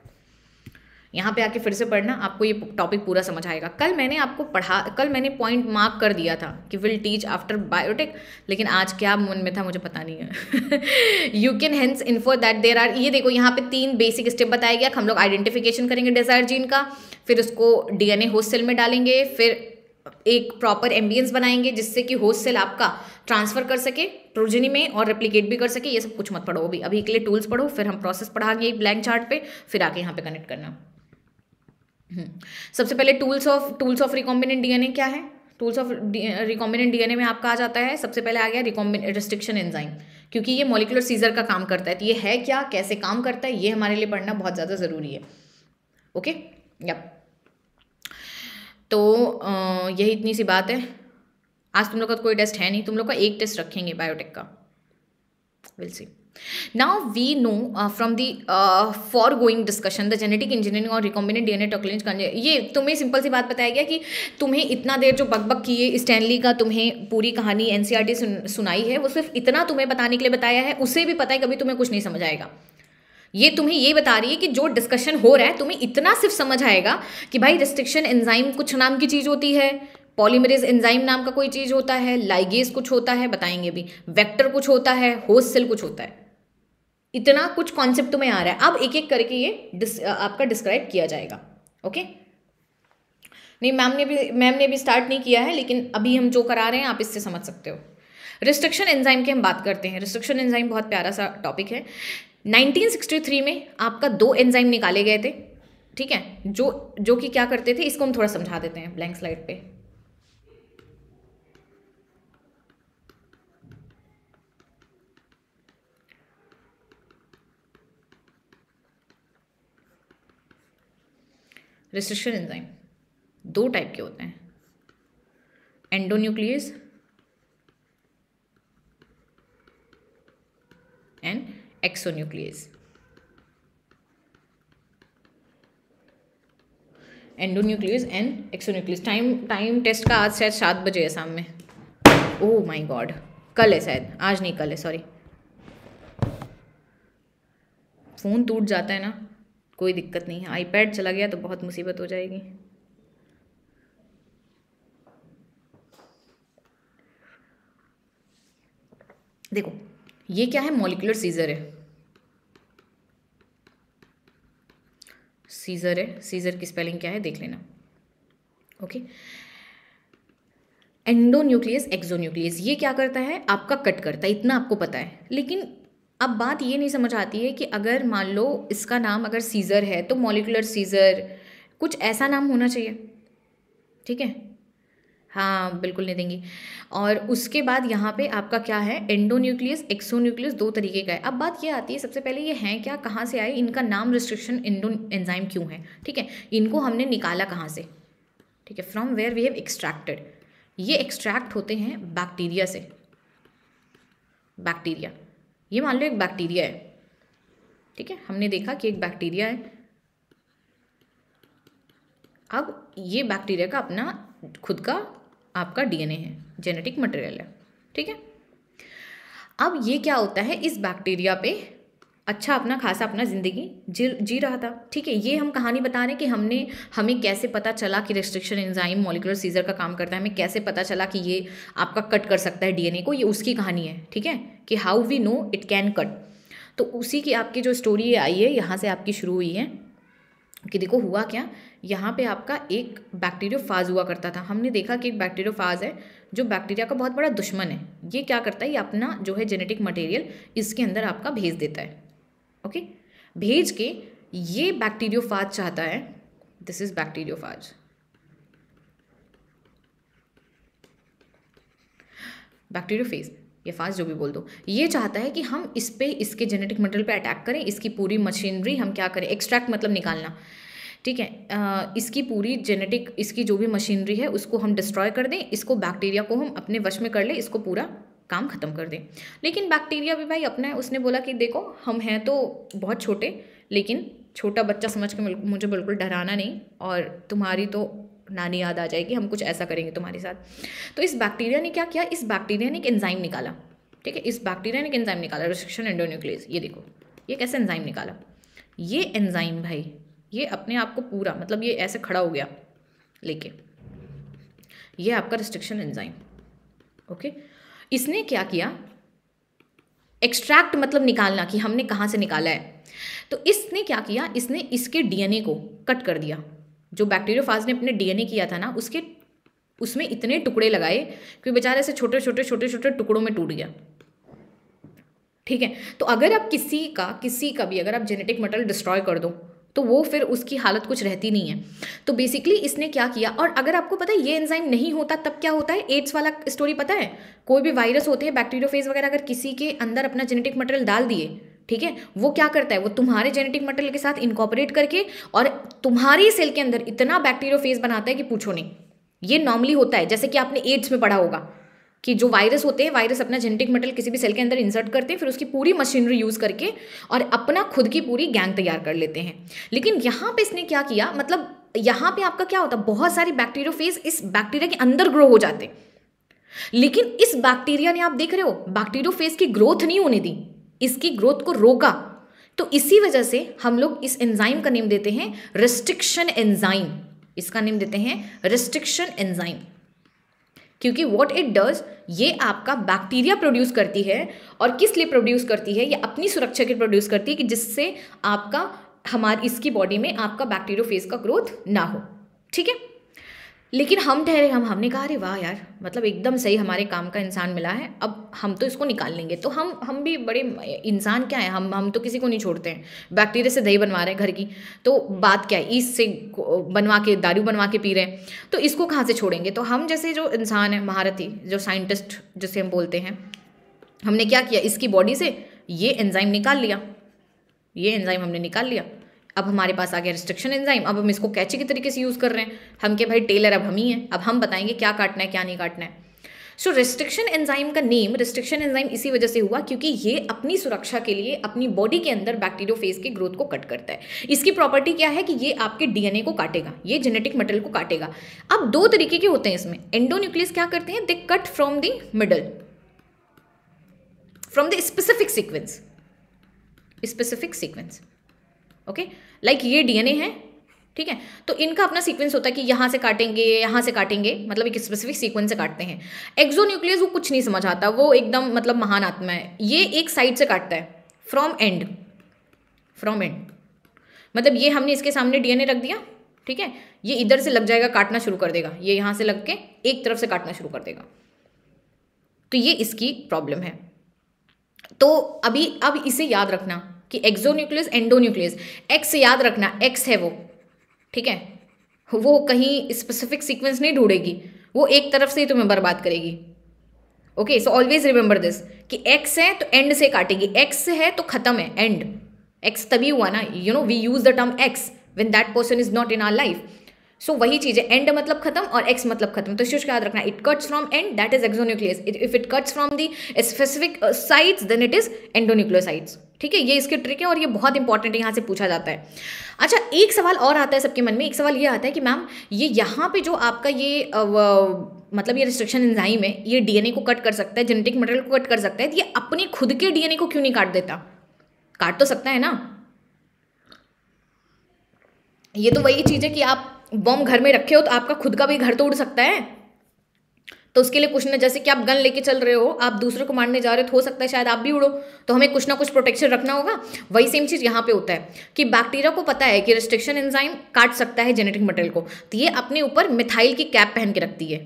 यहाँ पे आके फिर से पढ़ना आपको ये टॉपिक पूरा समझ आएगा कल मैंने आपको पढ़ा कल मैंने पॉइंट मार्क कर दिया था कि विल टीच आफ्टर बायोटेक लेकिन आज क्या मन में था मुझे पता नहीं है you can hence infer that there are ये देखो यहाँ पे तीन बेसिक स्टेप बताया गया हम लोग आइडेंटिफिकेशन करेंगे डिजायर जीन का फिर उसको डीएनए होस्ट सेल में डालेंगे फिर एक प्रॉपर एम्बियंस बनाएंगे जिससे कि होस्ट सेल आपका ट्रांसफर कर सके प्रोजनी में और रिप्लीकेट भी कर सके ये सब कुछ मत पढ़ो अभी अभी के लिए टूल्स पढ़ो फिर हम प्रोसेस पढ़ाएंगे एक ब्लैंक चार्ट पे फिर आके यहाँ पे कनेक्ट करना हम्म। सबसे पहले tools of tools of recombinant DNA क्या है टूल्स ऑफ रिकॉम्बिनेंट डीएनए में आपका आ जाता है सबसे पहले आ गया रिकॉम्बिनेट रिस्ट्रिक्शन एंजाइम क्योंकि ये मोलिकुलर सीजर का काम करता है तो ये है क्या कैसे काम करता है ये हमारे लिए पढ़ना बहुत ज़्यादा ज़रूरी है ओके okay? यप तो यही इतनी सी बात है आज तुम लोग का तो कोई टेस्ट है नहीं तुम लोग का एक टेस्ट रखेंगे बायोटेक का will see we know from the foregoing discussion the genetic engineering और engineering और एन ए टॉकलेंज ये तुम्हें सिंपल सी बात बताया गया कि तुम्हें इतना देर जो बकबक किए स्टैनली का तुम्हें पूरी कहानी एन e टी सुनाई है वो सिर्फ इतना तुम्हें बताने के लिए बताया है उसे भी पता है कभी तुम्हें कुछ नहीं समझ आएगा ये तुम्हें ये बता रही है कि जो डिस्कशन हो रहा है तुम्हें इतना सिर्फ समझ आएगा कि भाई रिस्ट्रिक्शन एंजाइम कुछ नाम की चीज़ होती है पॉलीमरेज एंजाइम नाम का कोई चीज़ होता है लाइगेज कुछ होता है बताएंगे भी वेक्टर कुछ होता है होस्ट सेल कुछ होता है इतना कुछ कॉन्सेप्ट तुम्हें आ रहा है अब एक एक करके ये डिस, आपका डिस्क्राइब किया जाएगा ओके नहीं मैम ने भी मैम ने भी स्टार्ट नहीं किया है लेकिन अभी हम जो करा रहे हैं आप इससे समझ सकते हो रिस्ट्रिक्शन एंजाइम की हम बात करते हैं रिस्ट्रिक्शन एंजाइम बहुत प्यारा सा टॉपिक है 1963 में आपका दो एंजाइम निकाले गए थे ठीक है जो जो कि क्या करते थे इसको हम थोड़ा समझा देते हैं ब्लैंक स्लाइड पे रिस्ट्रिक्शन एंजाइम दो टाइप के होते हैं endonuclease and exonuclease endonuclease and exonuclease time time test का आज शायद सात बजे है शाम में ओह माई गॉड कल है शायद आज नहीं कल है सॉरी फ़ोन टूट जाता है ना कोई दिक्कत नहीं है आईपैड चला गया तो बहुत मुसीबत हो जाएगी देखो ये क्या है मॉलिकुलर सीजर है सीज़र है सीज़र की स्पेलिंग क्या है देख लेना ओके एंडोन्यूक्लियस न्यूक्लियस ये क्या करता है आपका कट करता है इतना आपको पता है लेकिन अब बात ये नहीं समझ आती है कि अगर मान लो इसका नाम अगर सीज़र है तो मॉलिकुलर सीज़र कुछ ऐसा नाम होना चाहिए ठीक है हाँ बिल्कुल नहीं देंगी और उसके बाद यहाँ पे आपका क्या है एंडो न्यूक्लियस एक्सो न्यूक्लियस दो तरीके का है अब बात ये आती है सबसे पहले ये हैं क्या कहाँ से आए इनका नाम रिस्ट्रिक्शन एंडो एंजाइम क्यों है ठीक है इनको हमने निकाला कहाँ से ठीक है from where we have extracted ये एक्सट्रैक्ट होते हैं बैक्टीरिया से बैक्टीरिया ये मान लो एक बैक्टीरिया है ठीक है हमने देखा कि एक बैक्टीरिया है अब ये बैक्टीरिया का अपना खुद का आपका डीएनए है जेनेटिक मटेरियल है ठीक है अब ये क्या होता है इस बैक्टीरिया पे अच्छा अपना खासा अपना ज़िंदगी जी जी रहा था ठीक है ये हम कहानी बता रहे हैं कि हमने हमें कैसे पता चला कि रेस्ट्रिक्शन एंजाइम मॉलिकुलर सीजर का काम करता है हमें कैसे पता चला कि ये आपका कट कर सकता है डीएनए को ये उसकी कहानी है ठीक है कि how we know it can cut तो उसी की आपकी जो स्टोरी आई है यहाँ से आपकी शुरू हुई है कि देखो हुआ क्या यहाँ पे आपका एक बैक्टीरियोफाज हुआ करता था हमने देखा कि एक बैक्टीरियोफाज है जो बैक्टीरिया का बहुत बड़ा दुश्मन है ये क्या करता है ये अपना जो है जेनेटिक मटेरियल इसके अंदर आपका भेज देता है ओके भेज के ये बैक्टीरियोफाज चाहता है दिस इज बैक्टीरियोफाज बैक्टीरियोफेज ये फास्ट जो भी बोल दो ये चाहता है कि हम इस पर इसके जेनेटिक मटेरियल पे अटैक करें इसकी पूरी मशीनरी हम क्या करें एक्सट्रैक्ट मतलब निकालना ठीक है आ, इसकी पूरी जेनेटिक इसकी जो भी मशीनरी है उसको हम डिस्ट्रॉय कर दें इसको बैक्टीरिया को हम अपने वश में कर लें इसको पूरा काम ख़त्म कर दें लेकिन बैक्टीरिया भी भाई अपना है उसने बोला कि देखो हम हैं तो बहुत छोटे लेकिन छोटा बच्चा समझ के मुझे बिल्कुल डराना नहीं और तुम्हारी तो नानी याद आ जाएगी हम कुछ ऐसा करेंगे तुम्हारे साथ तो इस बैक्टीरिया ने क्या किया इस बैक्टीरिया ने एक एंजाइम निकाला ठीक है इस बैक्टीरिया ने एक एंजाइम निकाला रिस्ट्रिक्शन एंडोन्यूक्लियस ये देखो ये कैसे एंजाइम निकाला ये एंजाइम भाई ये अपने आप को पूरा मतलब ये ऐसे खड़ा हो गया लेके ये आपका रिस्ट्रिक्शन एंजाइम ओके इसने क्या किया एक्सट्रैक्ट मतलब निकालना कि हमने कहाँ से निकाला है तो इसने क्या किया इसने इसके डीएनए को कट कर दिया जो बैक्टीरियोफाज ने अपने डीएनए किया था ना उसके उसमें इतने टुकड़े लगाए कि बेचारा से छोटे छोटे छोटे छोटे टुकड़ों में टूट गया ठीक है तो अगर आप किसी का किसी का भी अगर आप जेनेटिक मटेरियल डिस्ट्रॉय कर दो तो वो फिर उसकी हालत कुछ रहती नहीं है तो बेसिकली इसने क्या किया और अगर आपको पता है ये एंजाइम नहीं होता तब क्या होता है एड्स वाला स्टोरी पता है कोई भी वायरस होते हैं बैक्टीरियोफेज वगैरह अगर किसी के अंदर अपना जेनेटिक मटेरियल डाल दिए ठीक है वो क्या करता है वो तुम्हारे जेनेटिक मटेरियल के साथ इनकॉपरेट करके और तुम्हारी सेल के अंदर इतना बैक्टीरियोफेज बनाता है कि पूछो नहीं ये नॉर्मली होता है जैसे कि आपने एड्स में पढ़ा होगा कि जो वायरस होते हैं वायरस अपना जेनेटिक मटेरियल किसी भी सेल के अंदर इंसर्ट करते हैं फिर उसकी पूरी मशीनरी यूज़ करके और अपना खुद की पूरी गैंग तैयार कर लेते हैं लेकिन यहाँ पे इसने क्या किया मतलब यहाँ पे आपका क्या होता बहुत सारी बैक्टीरियोफेज इस बैक्टीरिया के अंदर ग्रो हो जाते लेकिन इस बैक्टीरिया ने आप देख रहे हो बैक्टीरियोफेज की ग्रोथ नहीं होने दी इसकी ग्रोथ को रोका तो इसी वजह से हम लोग इस एंजाइम का नेम देते हैं रेस्ट्रिक्शन एंजाइम इसका नेम देते हैं रेस्ट्रिक्शन एंजाइम क्योंकि वॉट इट डज ये आपका बैक्टीरिया प्रोड्यूस करती है और किस लिए प्रोड्यूस करती है ये अपनी सुरक्षा के प्रोड्यूस करती है कि जिससे आपका हमारे इसकी बॉडी में आपका फेज का ग्रोथ ना हो ठीक है लेकिन हम ठहरे हम हमने कहा अरे वाह यार मतलब एकदम सही हमारे काम का इंसान मिला है अब हम तो इसको निकाल लेंगे तो हम हम भी बड़े इंसान क्या है हम हम तो किसी को नहीं छोड़ते हैं बैक्टीरिया से दही बनवा रहे हैं घर की तो बात क्या है ईस्ट से बनवा के दारू बनवा के पी रहे हैं तो इसको कहाँ से छोड़ेंगे तो हम जैसे जो इंसान है महारथी जो साइंटिस्ट जिसे हम बोलते हैं हमने क्या किया इसकी बॉडी से ये एंजाइम निकाल लिया ये एंजाइम हमने निकाल लिया अब हमारे पास आ गया रिस्ट्रिक्शन एंजाइम अब हम इसको कैचे के तरीके से यूज़ कर रहे हैं हम के भाई टेलर अब हम ही हैं अब हम बताएंगे क्या काटना है क्या नहीं काटना है सो रिस्ट्रिक्शन एंजाइम का नेम रिस्ट्रिक्शन एंजाइम इसी वजह से हुआ क्योंकि ये अपनी सुरक्षा के लिए अपनी बॉडी के अंदर बैक्टीरियो फेस के ग्रोथ को कट करता है इसकी प्रॉपर्टी क्या है कि ये आपके डीएनए को काटेगा ये जेनेटिक मटेरियल को काटेगा अब दो तरीके के होते हैं इसमें एंडोन्यूक्लियस क्या करते हैं they cut from the middle from the specific sequence specific sequence okay like ये डीएनए है ठीक है तो इनका अपना सीक्वेंस होता है कि यहाँ से काटेंगे यहाँ से काटेंगे मतलब एक स्पेसिफिक सीक्वेंस से काटते हैं एक्जो न्यूक्लियस वो कुछ नहीं समझ आता वो एकदम मतलब महान आत्मा है ये एक साइड से काटता है फ्रॉम एंड फ्रॉम एंड मतलब ये हमने इसके सामने डीएनए रख दिया ठीक है ये इधर से लग जाएगा काटना शुरू कर देगा ये यहाँ से लग के एक तरफ से काटना शुरू कर देगा तो ये इसकी प्रॉब्लम है तो अभी अब इसे याद रखना कि exonuclease endonuclease ex याद रखना एक्स है वो ठीक है वो कहीं स्पेसिफिक सीक्वेंस नहीं ढूंढेगी वो एक तरफ से ही तुम्हें बर्बाद करेगी okay so always remember this कि एक्स है तो एंड से काटेगी एक्स है तो खत्म है एंड एक्स तभी हुआ ना you know we use the term ex when that person is not in our life so वही चीज़ है एंड मतलब खत्म और एक्स मतलब खत्म तो शुष्क याद रखना it cuts from end that is exonuclease if it cuts from the specific sides then it is endonucleosides ठीक है ये इसके ट्रिक है और ये बहुत इंपॉर्टेंट है यहाँ से पूछा जाता है अच्छा एक सवाल और आता है सबके मन में एक सवाल ये आता है कि मैम ये यहाँ पे जो आपका ये मतलब ये रिस्ट्रिक्शन इंजाइम है ये डीएनए को कट कर सकता है जेनेटिक मटेरियल को कट कर सकता है तो ये अपने खुद के डीएनए को क्यों नहीं काट देता काट तो सकता है ना ये तो वही चीज़ है कि आप बम घर में रखे हो तो आपका खुद का भी घर तो उड़ सकता है तो उसके लिए कुछ ना जैसे कि आप गन लेके चल रहे हो आप दूसरे को मारने जा रहे हो तो हो सकता है शायद आप भी उड़ो तो हमें कुछ ना कुछ प्रोटेक्शन रखना होगा वही सेम चीज़ यहाँ पे होता है कि बैक्टीरिया को पता है कि रिस्ट्रिक्शन एंजाइम काट सकता है जेनेटिक मटेरियल को तो ये अपने ऊपर मिथाइल की कैप पहन के रखती है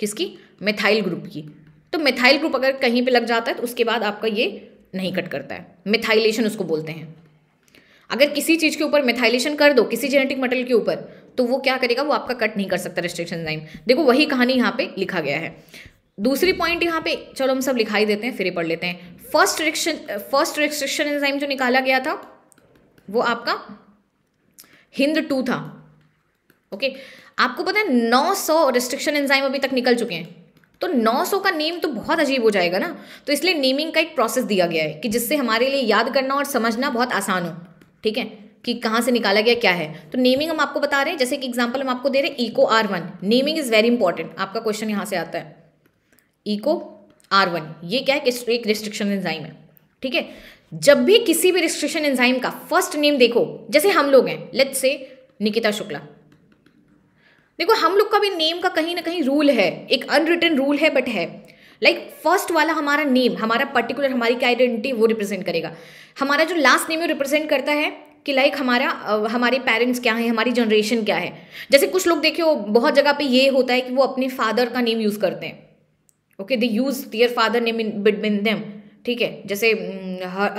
किसकी मिथाइल ग्रुप की तो मिथाइल ग्रुप अगर कहीं पर लग जाता है तो उसके बाद आपका ये नहीं कट करता है मिथाइलेशन उसको बोलते हैं अगर किसी चीज़ के ऊपर मिथाइलेशन कर दो किसी जेनेटिक मटेरियल के ऊपर तो वो क्या करेगा वो आपका कट नहीं कर सकता रिस्ट्रिक्शन टाइम देखो वही कहानी यहाँ पे लिखा गया है दूसरी पॉइंट यहाँ पे चलो हम सब लिखाई देते हैं फिर पढ़ लेते हैं first restriction first restriction enzyme जो निकाला गया था वो आपका हिंद टू था ओके okay? आपको पता है 900 रिस्ट्रिक्शन एंजाइम अभी तक निकल चुके हैं तो 900 का नेम तो बहुत अजीब हो जाएगा ना तो इसलिए नेमिंग का एक प्रोसेस दिया गया है कि जिससे हमारे लिए याद करना और समझना बहुत आसान हो ठीक है कि कहाँ से निकाला गया क्या है तो नेमिंग हम आपको बता रहे हैं जैसे कि एग्जाम्पल हम आपको दे रहे हैं Eco R one naming is very important आपका क्वेश्चन यहाँ से आता है इको आर वन ये क्या है कि एक रिस्ट्रिक्शन एंजाइम है ठीक है जब भी किसी भी रिस्ट्रिक्शन एंजाइम का फर्स्ट नेम देखो जैसे हम लोग हैं लेट्स से निकिता शुक्ला देखो हम लोग का भी नेम का कहीं ना कहीं रूल है एक अनरिटन रूल है बट है लाइक like, फर्स्ट वाला हमारा नेम हमारा पर्टिकुलर हमारी क्या आइडेंटिटी वो रिप्रेजेंट करेगा हमारा जो लास्ट नेम है रिप्रेजेंट करता है कि लाइक हमारा हमारे पेरेंट्स क्या है हमारी जनरेशन क्या है जैसे कुछ लोग देखे हो बहुत जगह पे ये होता है कि वो अपने फादर का नेम यूज़ करते हैं okay they use their father name in between them ठीक है जैसे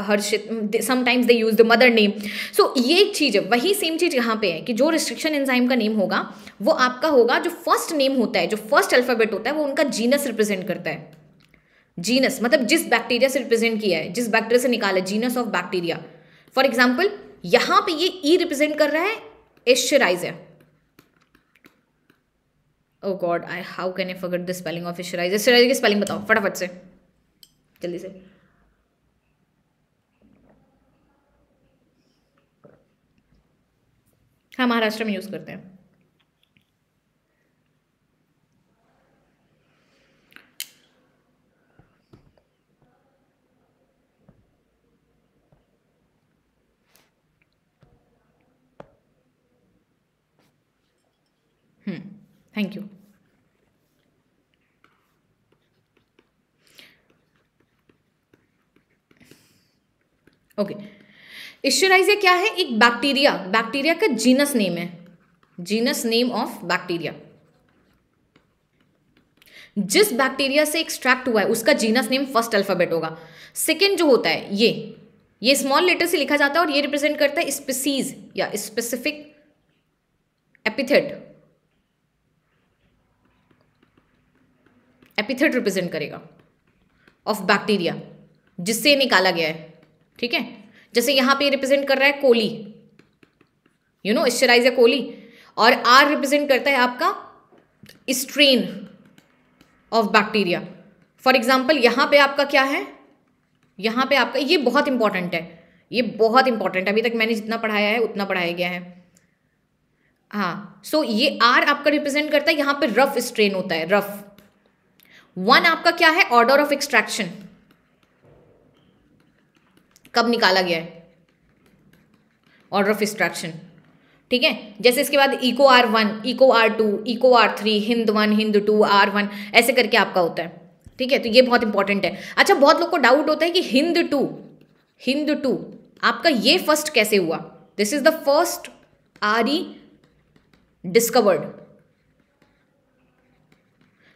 Harshit sometimes they use the mother name so ये एक चीज़ है वही सेम चीज़ यहाँ पे है कि जो रिस्ट्रिक्शन एंजाइम का नेम होगा वो आपका होगा जो फर्स्ट नेम होता है जो फर्स्ट अल्फ़ाबेट होता है वो उनका जीनस रिप्रेजेंट करता है जीनस मतलब जिस बैक्टीरिया से रिप्रेजेंट किया है जिस बैक्टीरिया से निकाला genus of bacteria for example यहां पे ये ई e रिप्रेजेंट कर रहा है Escherichia oh God I how can a forgot the spelling of Escherichia Escherichia की स्पेलिंग बताओ फटाफट से जल्दी से हाँ महाराष्ट्र में यूज़ करते हैं थैंक यू ओके इश्चराइजिया क्या है एक बैक्टीरिया बैक्टीरिया का जीनस नेम है जीनस नेम ऑफ बैक्टीरिया जिस बैक्टीरिया से एक्सट्रैक्ट हुआ है उसका जीनस नेम फर्स्ट अल्फाबेट होगा सेकेंड जो होता है ये ये स्मॉल लेटर से लिखा जाता है और ये रिप्रेजेंट करता है स्पेसीज या स्पेसिफिक एपिथेट एपिथेट रिप्रेजेंट करेगा ऑफ बैक्टीरिया जिससे निकाला गया है ठीक है जैसे यहां पे रिप्रेजेंट कर रहा है कोली यू नो स्टेराइज या कोली और आर रिप्रेजेंट करता है आपका strain of bacteria for example यहां पे आपका क्या है यहां पे आपका ये बहुत इंपॉर्टेंट है ये बहुत इंपॉर्टेंट है अभी तक मैंने जितना पढ़ाया है उतना पढ़ाया गया है हाँ सो so ये आर आपका रिप्रेजेंट करता है यहां पे रफ स्ट्रेन होता है रफ़ वन आपका क्या है ऑर्डर ऑफ एक्सट्रैक्शन कब निकाला गया है ऑर्डर ऑफ एक्सट्रैक्शन ठीक है जैसे इसके बाद Eco R one Eco R two Eco R three Hind one Hind two R one ऐसे करके आपका होता है ठीक है तो ये बहुत इंपॉर्टेंट है अच्छा बहुत लोग को डाउट होता है कि हिंद टू हिंद टू आपका ये फर्स्ट कैसे हुआ this is the first R E discovered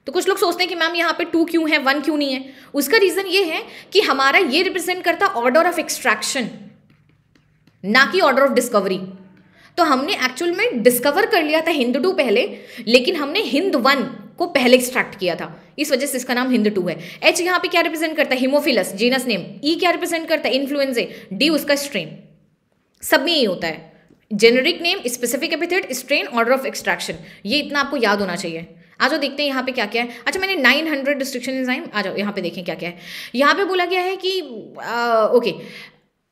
तो कुछ लोग सोचते हैं कि मैम यहाँ पे टू क्यों है वन क्यों नहीं है उसका रीज़न ये है कि हमारा ये रिप्रेजेंट करता ऑर्डर ऑफ एक्सट्रैक्शन ना कि ऑर्डर ऑफ डिस्कवरी तो हमने एक्चुअल में डिस्कवर कर लिया था हिंद टू पहले लेकिन हमने हिंद वन को पहले एक्सट्रैक्ट किया था इस वजह से इसका नाम हिंद टू है एच यहाँ पे क्या रिप्रेजेंट करता है हिमोफिलस जीनस नेम ई क्या रिप्रेजेंट करता है इन्फ्लुएंजे डी उसका स्ट्रेन सब में यही होता है generic name specific epithet strain order of extraction ये इतना आपको याद होना चाहिए आ जाओ देखते हैं यहाँ पे क्या क्या है अच्छा मैंने 900 हंड्रेड रिस्ट्रिक्शन एंजाइम आ जाओ यहाँ पे देखें क्या क्या है यहाँ पे बोला गया है कि आ, ओके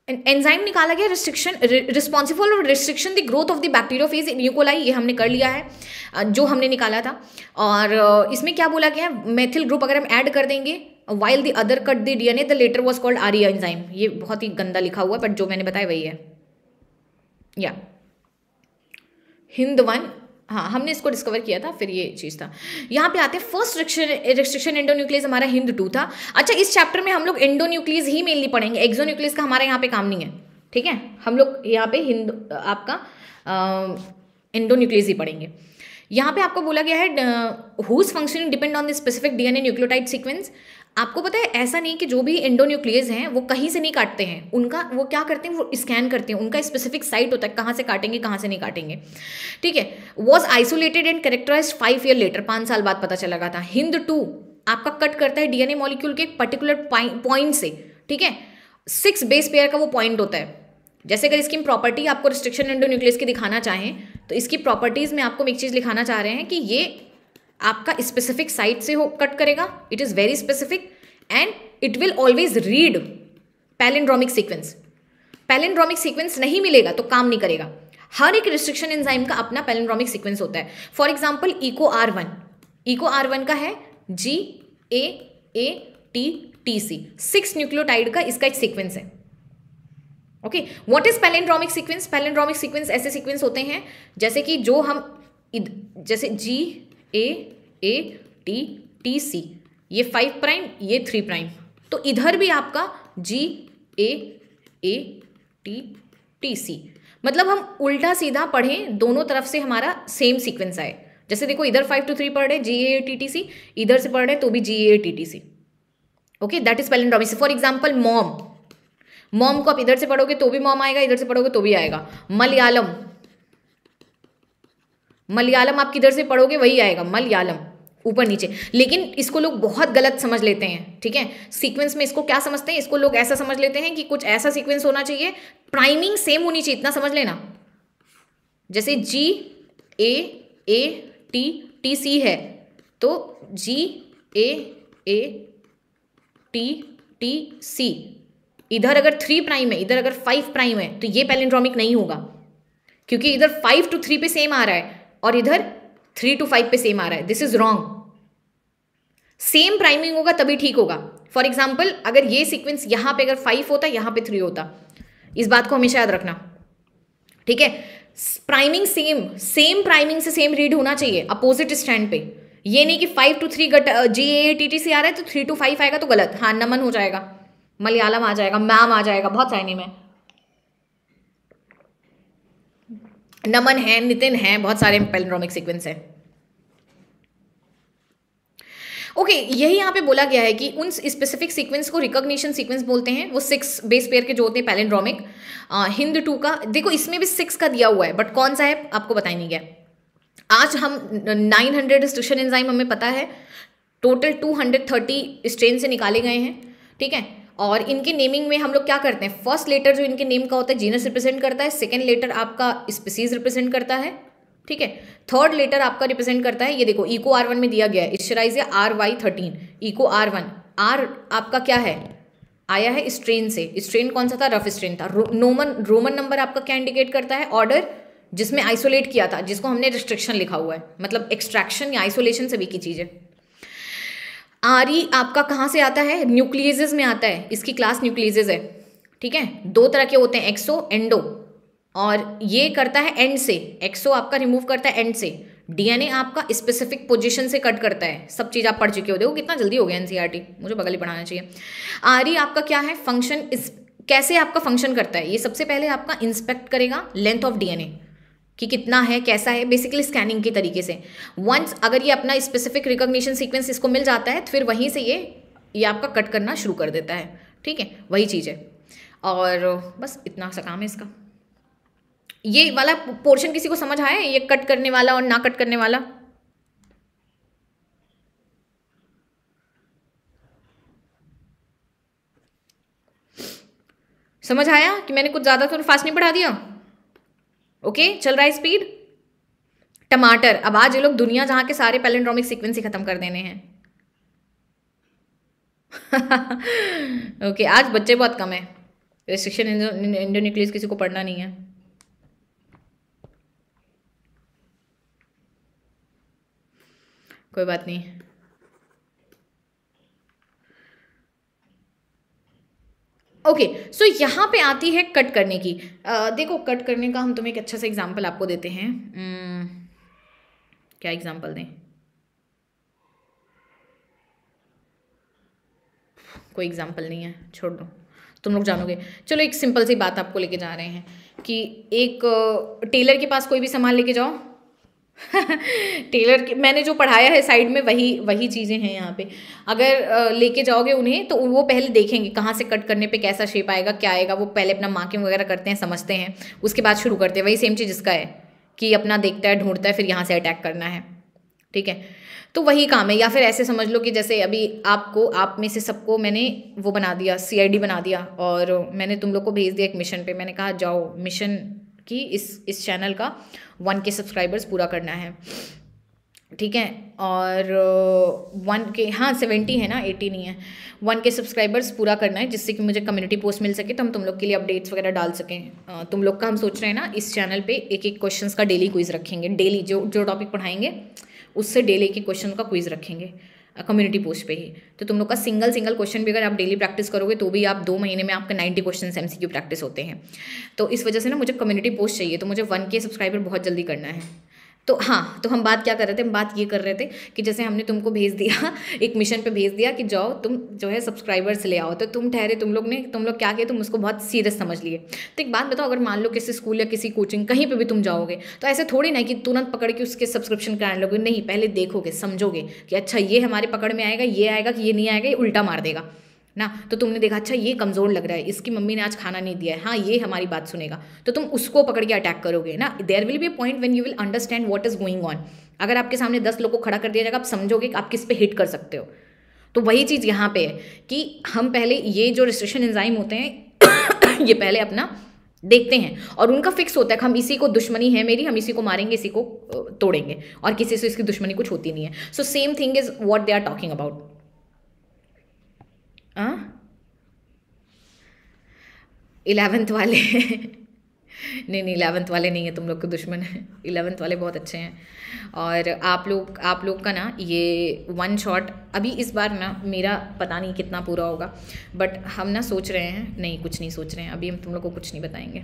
एंजाइम निकाला गया रिस्ट्रिक्शन रिस्पॉन्सिबल और restriction the growth of the bacteriophage in E coli ये हमने कर लिया है जो हमने निकाला था और इसमें क्या बोला गया है मेथिल ग्रुप अगर हम ऐड कर देंगे while the other cut the D N A the latter was called आरिया एंजाइम ये बहुत ही गंदा लिखा हुआ है बट जो मैंने बताया वही है या हिंद वन हाँ हमने इसको डिस्कवर किया था फिर ये चीज़ था यहाँ पे आते हैं first restriction restriction endonuclease हमारा हिंद टू था अच्छा इस चैप्टर में हम लोग इंडो न्यूक्लियस ही मेनली पढ़ेंगे एक्जो न्यूक्लियस का हमारा यहाँ पे काम नहीं है ठीक है हम लोग यहाँ पे हिंद आपका इंडो न्यूक्लियस ही पढ़ेंगे यहाँ पे आपको बोला गया है whose functioning depend on the specific DNA nucleotide sequence आपको पता है ऐसा नहीं कि जो भी इंडोन्यूक्लियस हैं वो कहीं से नहीं काटते हैं उनका वो क्या करते हैं वो स्कैन करते हैं उनका स्पेसिफिक साइट होता है कहाँ से काटेंगे कहाँ से नहीं काटेंगे ठीक है was isolated and characterize five year later पाँच साल बाद पता चला था हिंद टू आपका कट करता है डीएनए मॉलिक्यूल के एक पर्टिकुलर पॉइंट से ठीक है सिक्स बेस पेयर का वो पॉइंट होता है जैसे अगर इसकी प्रॉपर्टी आपको रिस्ट्रिक्शन एंडोन्यूक्लियस की दिखाना चाहें तो इसकी प्रॉपर्टीज़ में आपको एक चीज़ लिखाना चाह रहे हैं कि ये आपका स्पेसिफिक साइट से हो कट करेगा it is very specific and it will always read palindromic sequence palindromic sequence नहीं मिलेगा तो काम नहीं करेगा हर एक रिस्ट्रिक्शन एंजाइम का अपना पैलेंड्रॉमिक सीक्वेंस होता है for example Eco R one Eco R one का है G A A T T C six nucleotide का इसका एक सीक्वेंस है okay what is palindromic sequence palindromic sequence ऐसे सीक्वेंस होते हैं जैसे कि जो हम जैसे जी A A T T C ये फाइव प्राइम ये थ्री प्राइम तो इधर भी आपका जी ए ए टी टी सी मतलब हम उल्टा सीधा पढ़ें दोनों तरफ से हमारा सेम सीक्वेंस आए जैसे देखो इधर फाइव टू थ्री पढ़ रहे जी ए टी टी सी इधर से पढ़ रहे तो भी G A T T C okay that is palindromics for example mom mom को आप इधर से पढ़ोगे तो भी मॉम आएगा इधर से पढ़ोगे तो भी आएगा मलयालम मलयालम आप किधर से पढ़ोगे वही आएगा मलयालम ऊपर नीचे लेकिन इसको लोग बहुत गलत समझ लेते हैं ठीक है सीक्वेंस में इसको क्या समझते हैं इसको लोग ऐसा समझ लेते हैं कि कुछ ऐसा सीक्वेंस होना चाहिए प्राइमिंग सेम होनी चाहिए इतना समझ लेना जैसे जी ए ए टी टी सी है तो जी ए ए टी टी सी इधर अगर थ्री प्राइम है इधर अगर फाइव प्राइम है तो ये पैलेंड्रॉमिक नहीं होगा क्योंकि इधर फाइव टू थ्री पे सेम आ रहा है और इधर थ्री टू फाइव पे सेम आ रहा है this is wrong same priming होगा तभी ठीक होगा फॉर एग्जाम्पल अगर ये सिक्वेंस यहां पर अगर फाइव होता यहां पर थ्री होता इस बात को हमेशा याद रखना ठीक है प्राइमिंग सेम सेम प्राइमिंग से सेम रीड होना चाहिए अपोजिट स्टैंड पे ये नहीं कि फाइव टू थ्री गट जी ए टी टी से आ रहा है तो थ्री टू फाइव आएगा तो गलत हाँ नमन हो जाएगा मलयालम आ जाएगा मैम आ जाएगा बहुत सारे नहीं मैं नमन है नितिन है बहुत सारे पेलिड्रोमिक सीक्वेंस हैं ओके okay, यही यहाँ पे बोला गया है कि उन स्पेसिफिक सीक्वेंस को रिकॉग्निशन सीक्वेंस बोलते हैं वो सिक्स बेस पेयर के जो होते हैं पैलेंड्रॉमिक हिंद टू का देखो इसमें भी सिक्स का दिया हुआ है बट कौन सा है आपको बताया नहीं गया आज हम 900 हंड्रेड स्टूशन एंजाइम हमें पता है टोटल 230 स्ट्रेन से निकाले गए हैं ठीक है और इनके नेमिंग में हम लोग क्या करते हैं फर्स्ट लेटर जो इनके नेम का होता है जीनस रिप्रेजेंट करता है सेकेंड लेटर आपका स्पीसीज रिप्रेजेंट करता है ठीक है थर्ड लेटर आपका रिप्रेजेंट करता है ये देखो इको आर वन में दिया गया है या R Y thirteen Eco R one R आपका क्या है आया है स्ट्रेन से स्ट्रेन कौन सा था रफ स्ट्रेन था नोमन रोमन नंबर आपका क्या इंडिकेट करता है ऑर्डर जिसमें आइसोलेट किया था जिसको हमने रिस्ट्रिक्शन लिखा हुआ है मतलब एक्सट्रैक्शन या आइसोलेशन से भी की चीज़ है आर ई आपका कहाँ से आता है न्यूक्लियजेज में आता है इसकी क्लास न्यूक्लियजेज है ठीक है दो तरह के होते हैं एक्सो एंडो और ये करता है एंड से एक्सो आपका रिमूव करता है एंड से डीएनए आपका स्पेसिफिक पोजीशन से कट करता है सब चीज़ आप पढ़ चुके हो देखो कितना जल्दी हो गया एनसीईआरटी e मुझे बगल ही पढ़ाना चाहिए आर ई आपका क्या है फंक्शन इस कैसे आपका फंक्शन करता है ये सबसे पहले आपका इंस्पेक्ट करेगा लेंथ ऑफ डीएनए कि कितना है कैसा है बेसिकली स्कैनिंग के तरीके से वंस अगर ये अपना स्पेसिफिक रिकॉग्निशन सीक्वेंस इसको मिल जाता है तो फिर वहीं से ये ये आपका कट करना शुरू कर देता है ठीक है वही चीज़ है और बस इतना सा काम है इसका ये वाला पोर्शन किसी को समझ आया ये कट करने वाला और ना कट करने वाला समझ आया कि मैंने कुछ ज़्यादा तो फास्ट नहीं बढ़ा दिया ओके चल रहा है स्पीड टमाटर अब आज ये लोग दुनिया जहाँ के सारे पैलेंड्रोमिक सीक्वेंस ही खत्म कर देने हैं ओके okay, आज बच्चे बहुत कम है रिस्ट्रिक्शन इंडो न्यूक्लियस किसी को पढ़ना नहीं है कोई बात नहीं ओके okay, सो so यहाँ पे आती है कट करने की आ, देखो कट करने का हम तुम्हें एक अच्छा सा एग्जाम्पल आपको देते हैं hmm, क्या एग्जाम्पल दें कोई एग्जाम्पल नहीं है छोड़ दो तुम लोग जानोगे चलो एक सिंपल सी बात आपको लेके जा रहे हैं कि एक टेलर के पास कोई भी सामान लेके जाओ टेलर के मैंने जो पढ़ाया है साइड में वही वही चीज़ें हैं यहाँ पे अगर लेके जाओगे उन्हें तो वो पहले देखेंगे कहाँ से कट करने पे कैसा शेप आएगा क्या आएगा वो पहले अपना मार्किंग वगैरह करते हैं समझते हैं उसके बाद शुरू करते हैं वही सेम चीज़ इसका है कि अपना देखता है ढूंढता है फिर यहाँ से अटैक करना है ठीक है तो वही काम है या फिर ऐसे समझ लो कि जैसे अभी आपको आप में से सबको मैंने वो बना दिया सी बना दिया और मैंने तुम लोग को भेज दिया एक मिशन पे मैंने कहा जाओ मिशन की इस इस चैनल का वन के सब्सक्राइबर्स पूरा करना है ठीक है और वन के हाँ सेवेंटी है ना एटी नहीं है वन के सब्सक्राइबर्स पूरा करना है जिससे कि मुझे कम्युनिटी पोस्ट मिल सके तो हम तुम लोग के लिए अपडेट्स वगैरह डाल सकें तुम लोग का हम सोच रहे हैं ना इस चैनल पे एक एक क्वेश्चंस का डेली क्विज रखेंगे डेली जो जो टॉपिक पढ़ाएंगे उससे डेली के क्वेश्चन का क्विज रखेंगे कम्युनिटी पोस्ट पे ही तो तुम लोग का सिंगल सिंगल क्वेश्चन भी अगर आप डेली प्रैक्टिस करोगे तो भी आप दो महीने में आपका नाइन्टी क्वेश्चन एम प्रैक्टिस होते हैं तो इस वजह से ना मुझे कम्युनिटी पोस्ट चाहिए तो मुझे वन के सब्सक्राइबर बहुत जल्दी करना है तो हाँ तो हम बात क्या कर रहे थे हम बात ये कर रहे थे कि जैसे हमने तुमको भेज दिया एक मिशन पे भेज दिया कि जाओ तुम जो है सब्सक्राइबर्स ले आओ तो तुम ठहरे तुम लोग ने तुम लोग क्या किए तुम उसको बहुत सीरियस समझ लिए तो एक बात बताओ अगर मान लो किसी स्कूल या किसी कोचिंग कहीं पर भी तुम जाओगे तो ऐसे थोड़ी ना कि तुरंत पकड़ के उसके सब्सक्रिप्शन कराने लोगे नहीं पहले देखोगे समझोगे कि अच्छा ये हमारे पकड़ में आएगा ये आएगा कि ये नहीं आएगा ये उल्टा मार देगा ना तो तुमने देखा अच्छा ये कमज़ोर लग रहा है इसकी मम्मी ने आज खाना नहीं दिया है हाँ ये हमारी बात सुनेगा तो तुम उसको पकड़ के अटैक करोगे ना there will be point when you will understand what is going on अगर आपके सामने दस लोग को खड़ा कर दिया जाएगा आप समझोगे कि आप किस पे हिट कर सकते हो तो वही चीज़ यहाँ पे है कि हम पहले ये जो रिस्ट्रिक्शन एंजाइम होते हैं ये पहले अपना देखते हैं और उनका फिक्स होता है कि हम इसी को दुश्मनी है मेरी हम इसी को मारेंगे इसी को तोड़ेंगे और किसी से इसकी दुश्मनी कुछ होती नहीं है so same thing is what they are talking about हाँ? इलेवेंथ वाले नहीं नहीं इलेवंथ वाले नहीं है तुम लोग के दुश्मन है इलेवंथ वाले बहुत अच्छे हैं और आप लोग आप लोग का ना ये वन शॉट अभी इस बार ना मेरा पता नहीं कितना पूरा होगा बट हम ना सोच रहे हैं नहीं कुछ नहीं सोच रहे हैं अभी हम तुम लोग को कुछ नहीं बताएंगे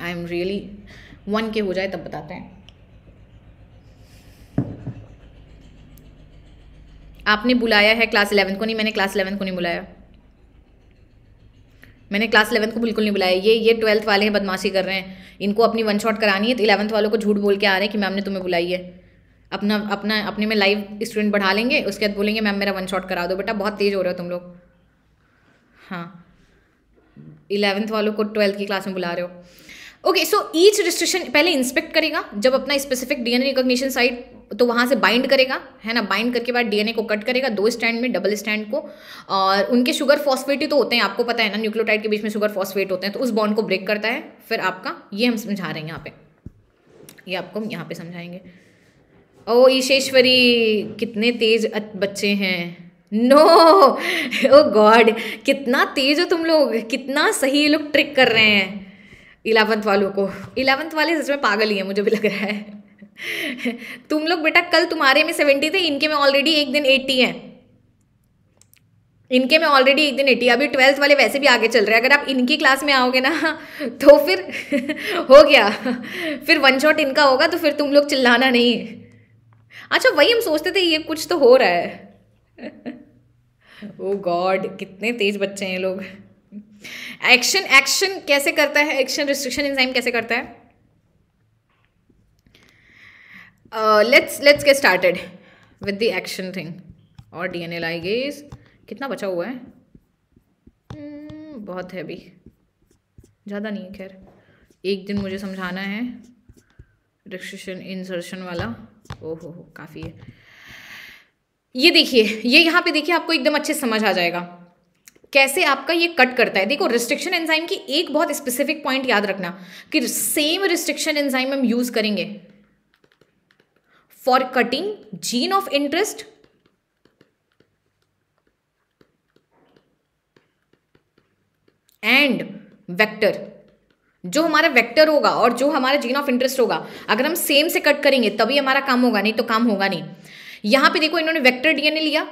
आई एम रियली वन के हो जाए तब बताते हैं आपने बुलाया है क्लास इलेवन को नहीं मैंने क्लास इलेवन को नहीं बुलाया मैंने क्लास इलेवन को बिल्कुल नहीं बुलाया ये ये ट्वेल्थ वाले हैं बदमाशी कर रहे हैं इनको अपनी वन शॉट करानी है तो इलेवंथ वालों को झूठ बोल के आ रहे हैं कि मैम ने तुम्हें बुलाई है अपना अपना अपने में लाइव स्टूडेंट बढ़ा लेंगे उसके बाद बोलेंगे मैम मेरा वन शॉट करा दो बेटा बहुत तेज़ हो रहे हो तुम लोग हाँ इलेवंथ वालों को ट्वेल्थ की क्लास में बुला रहे हो ओके सो ईच रिस्ट्रिक्शन पहले इंस्पेक्ट करेगा जब अपना स्पेसिफिक डीएनए रिकॉग्निशन साइट तो वहाँ से बाइंड करेगा है ना बाइंड करके बाद डीएनए को कट करेगा दो स्टैंड में डबल स्टैंड को और उनके शुगर फॉस्फेट ही तो होते हैं आपको पता है ना न्यूक्लियोटाइड के बीच में शुगर फॉस्फेट होते हैं तो उस बॉन्ड को ब्रेक करता है फिर आपका ये हम समझा रहे हैं यहाँ पे ये आपको हम यहाँ पे समझाएंगे ओ ईशेश्वरी कितने तेज बच्चे हैं नो ओ गॉड कितना तेज हो तुम लोग कितना सही ये लोग ट्रिक कर रहे हैं इलेवंथ वालों को इलेवंथ वाले सच में पागल ही है मुझे भी लग रहा है तुम लोग बेटा कल तुम्हारे में सेवेंटी थे इनके में ऑलरेडी एक दिन एट्टी है इनके में ऑलरेडी एक दिन एटी अभी ट्वेल्थ वाले वैसे भी आगे चल रहे हैं अगर आप इनकी क्लास में आओगे ना तो फिर हो गया फिर वन शॉट इनका होगा तो फिर तुम लोग चिल्लाना नहीं अच्छा वही हम सोचते थे ये कुछ तो हो रहा है ओ गॉड कितने तेज बच्चे हैं लोग एक्शन एक्शन कैसे करता है एक्शन रिस्ट्रिक्शन इंजाइम कैसे करता है let's let's get started with the action thing और डी एन ए गेज कितना बचा हुआ है hmm, बहुत है अभी ज़्यादा नहीं है खैर एक दिन मुझे समझाना है रिक्शन इंसर्शन वाला ओहो हो काफ़ी है ये देखिए ये यहाँ पे देखिए आपको एकदम अच्छे समझ आ जाएगा कैसे आपका ये कट करता है देखो रिस्ट्रिक्शन एंजाइम की एक बहुत स्पेसिफिक पॉइंट याद रखना कि सेम रिस्ट्रिक्शन एंजाइम हम यूज़ करेंगे for cutting gene of interest and vector जो हमारा वेक्टर होगा और जो हमारा जीन ऑफ इंटरेस्ट होगा अगर हम सेम से कट करेंगे तभी हमारा काम होगा नहीं तो काम होगा नहीं यहां पे देखो इन्होंने वेक्टर डीएनए लिया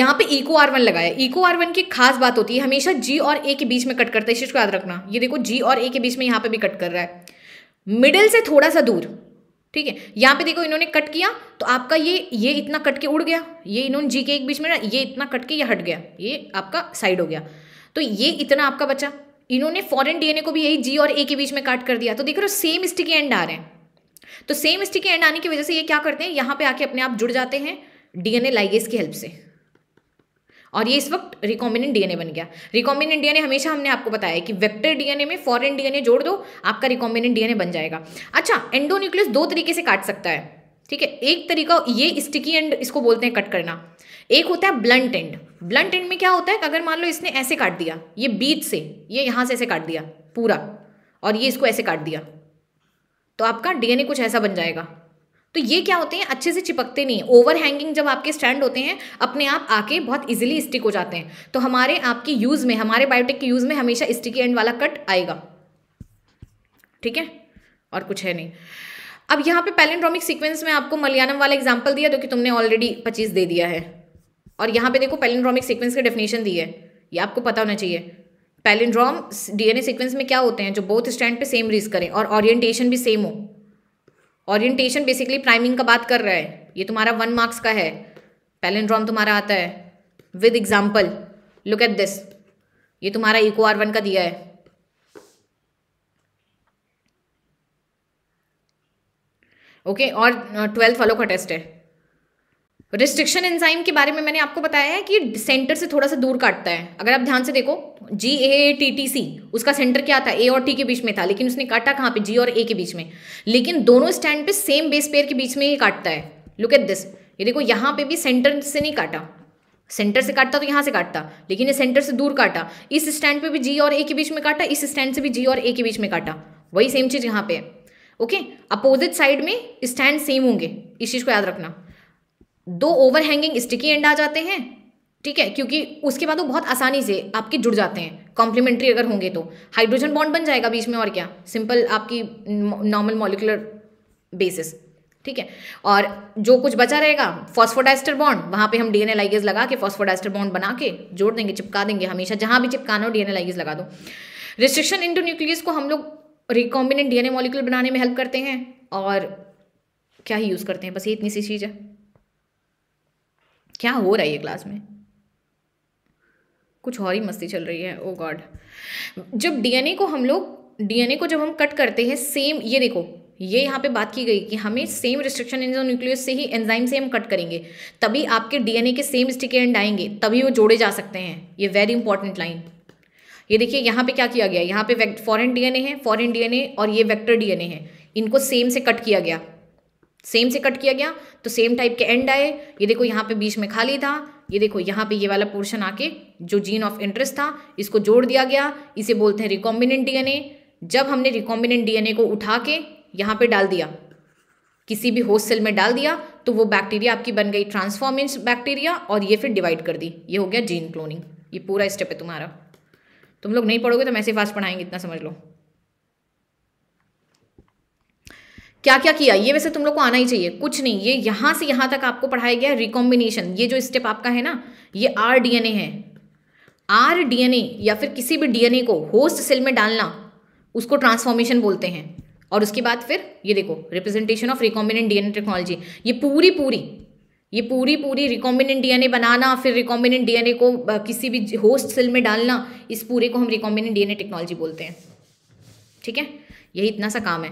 यहां पे इको आर वन लगाया इको आर वन की खास बात होती है हमेशा जी और ए के बीच में कट करता है इस चीज़ को याद रखना ये देखो जी और ए के बीच में यहां पर भी कट कर रहा है मिडिल से थोड़ा सा दूर ठीक है यहाँ पे देखो इन्होंने कट किया तो आपका ये ये इतना कट के उड़ गया ये इन्होंने जी के एक बीच में ना ये इतना कट के ये हट गया ये आपका साइड हो गया तो ये इतना आपका बचा इन्होंने फॉरेन डीएनए को भी यही जी और ए के बीच में काट कर दिया तो देख रहे हो सेम स्टिकी एंड आ रहे हैं तो सेम स्टिकी एंड आने की वजह से ये क्या करते हैं यहाँ पे आके अपने आप जुड़ जाते हैं डीएनए लाइगेस की हेल्प से और ये इस वक्त रिकॉम्बिनेंट डीएनए बन गया रिकॉम्बिनेंट डीएनए हमेशा हमने आपको बताया कि वेक्टर डीएनए में फॉरेन डीएनए जोड़ दो आपका रिकॉम्बिनेंट डीएनए बन जाएगा अच्छा एंडोन्यूक्लियस दो तरीके से काट सकता है ठीक है एक तरीका ये स्टिकी एंड इसको बोलते हैं कट करना एक होता है ब्लंट एंड ब्लंट एंड में क्या होता है अगर मान लो इसने ऐसे काट दिया ये बीच से ये यहाँ से ऐसे काट दिया पूरा और ये इसको ऐसे काट दिया तो आपका डीएनए कुछ ऐसा बन जाएगा तो ये क्या होते हैं अच्छे से चिपकते नहीं ओवर हैंगिंग जब आपके स्टैंड होते हैं अपने आप आके बहुत इजीली स्टिक हो जाते हैं तो हमारे आपके यूज़ में हमारे बायोटेक के यूज़ में हमेशा स्टिकी एंड वाला कट आएगा ठीक है और कुछ है नहीं अब यहाँ पे पैलेंड्रोमिक सीक्वेंस में आपको मलयालम वाला एग्जाम्पल दिया जो कि तुमने ऑलरेडी पच्चीस दे दिया है और यहाँ पे देखो पैलेंड्रोमिक सिक्वेंस के डेफिनेशन दी है ये आपको पता होना चाहिए पैलेंड्रोम डीएनए सिक्वेंस में क्या होते हैं जो बोथ स्टैंड पे सेम रीज करें और ओरिएंटेशन भी सेम हो ओरिएंटेशन बेसिकली प्राइमिंग का बात कर रहा है ये तुम्हारा वन मार्क्स का है पैलेंड्रॉम तुम्हारा आता है with example look at this ये तुम्हारा इको आर वन का दिया है ओके okay, और ट्वेल्थ फॉलो का टेस्ट है रिस्ट्रिक्शन एंजाइम के बारे में मैंने आपको बताया है कि सेंटर से थोड़ा सा दूर काटता है अगर आप ध्यान से देखो जी ए टी टी सी उसका सेंटर क्या था ए और टी के बीच में था लेकिन उसने काटा कहाँ पे जी और ए के बीच में लेकिन दोनों स्टैंड पे सेम बेस पेयर के बीच में ही काटता है लुक एट दिस ये देखो यहाँ पे भी सेंटर से नहीं काटा सेंटर से काटता तो यहाँ से काटता लेकिन ये सेंटर से दूर काटा इस स्टैंड पे भी जी और ए के बीच में काटा इस स्टैंड से भी जी और ए के बीच में काटा वही सेम चीज़ यहाँ पे है ओके अपोजिट साइड में स्टैंड सेम होंगे इस चीज़ को याद रखना दो ओवर हैंगिंग स्टिकी एंड आ जाते हैं ठीक है क्योंकि उसके बाद वो बहुत आसानी से आपके जुड़ जाते हैं कॉम्प्लीमेंट्री अगर होंगे तो हाइड्रोजन बॉन्ड बन जाएगा बीच में और क्या सिंपल आपकी नॉर्मल मॉलिकुलर बेसिस ठीक है और जो कुछ बचा रहेगा फॉस्फोडाइस्टर बॉन्ड वहाँ पे हम डीएनए लाइगेज लगा के फॉस्फोडाइस्टर बॉन्ड बना के जोड़ देंगे चिपका देंगे हमेशा जहाँ भी चिपकाना हो डीएनए लाइगेज लगा दो रिस्ट्रिक्शन इंटू न्यूक्लियस को हम लोग रिकॉम्बिनेंट डीएनए मॉलिक्यूल बनाने में हेल्प करते हैं और क्या ही यूज़ करते हैं बस ये इतनी सी चीज़ है क्या हो रहा है ये क्लास में कुछ और ही मस्ती चल रही है ओ oh गॉड जब डीएनए को हम लोग डीएनए को जब हम कट करते हैं सेम ये देखो ये यहाँ पे बात की गई कि हमें सेम रिस्ट्रिक्शन इन न्यूक्लियस से ही एंजाइम से हम कट करेंगे तभी आपके डीएनए के सेम स्टिक एंड आएंगे तभी वो जोड़े जा सकते हैं ये वेरी इंपॉर्टेंट लाइन ये देखिए यहाँ पे क्या किया गया यहाँ पे फॉरेन डीएनए है फॉरेन डीएनए और ये वेक्टर डीएनए है इनको सेम से कट किया गया सेम से कट किया गया तो सेम टाइप के एंड आए ये देखो यहाँ पे बीच में खाली था ये देखो यहाँ पे ये वाला पोर्शन आके जो जीन ऑफ इंटरेस्ट था इसको जोड़ दिया गया इसे बोलते हैं रिकॉम्बिनेंट डीएनए जब हमने रिकॉम्बिनेंट डीएनए को उठा के यहाँ पे डाल दिया किसी भी होस्ट सेल में डाल दिया तो वो बैक्टीरिया आपकी बन गई ट्रांसफॉर्मिंग बैक्टीरिया और ये फिर डिवाइड कर दी ये हो गया जीन क्लोनिंग ये पूरा स्टेप है तुम्हारा तुम लोग नहीं पढ़ोगे तो हम ऐसे फास्ट पढ़ाएंगे इतना समझ लो क्या क्या किया ये वैसे तुम लोग को आना ही चाहिए कुछ नहीं ये यहाँ से यहाँ तक आपको पढ़ाया गया रिकॉम्बिनेशन ये जो स्टेप आपका है ना ये आर डीएनए है आर डीएनए या फिर किसी भी डीएनए को होस्ट सेल में डालना उसको ट्रांसफॉर्मेशन बोलते हैं और उसके बाद फिर ये देखो representation of recombinant DNA technology ये पूरी पूरी ये पूरी पूरी रिकॉम्बिनेंट डीएनए बनाना फिर रिकॉम्बिनेंट डीएनए को किसी भी होस्ट सेल में डालना इस पूरे को हम रिकॉम्बिनेंट डीएनए टेक्नोलॉजी बोलते हैं ठीक है यही इतना सा काम है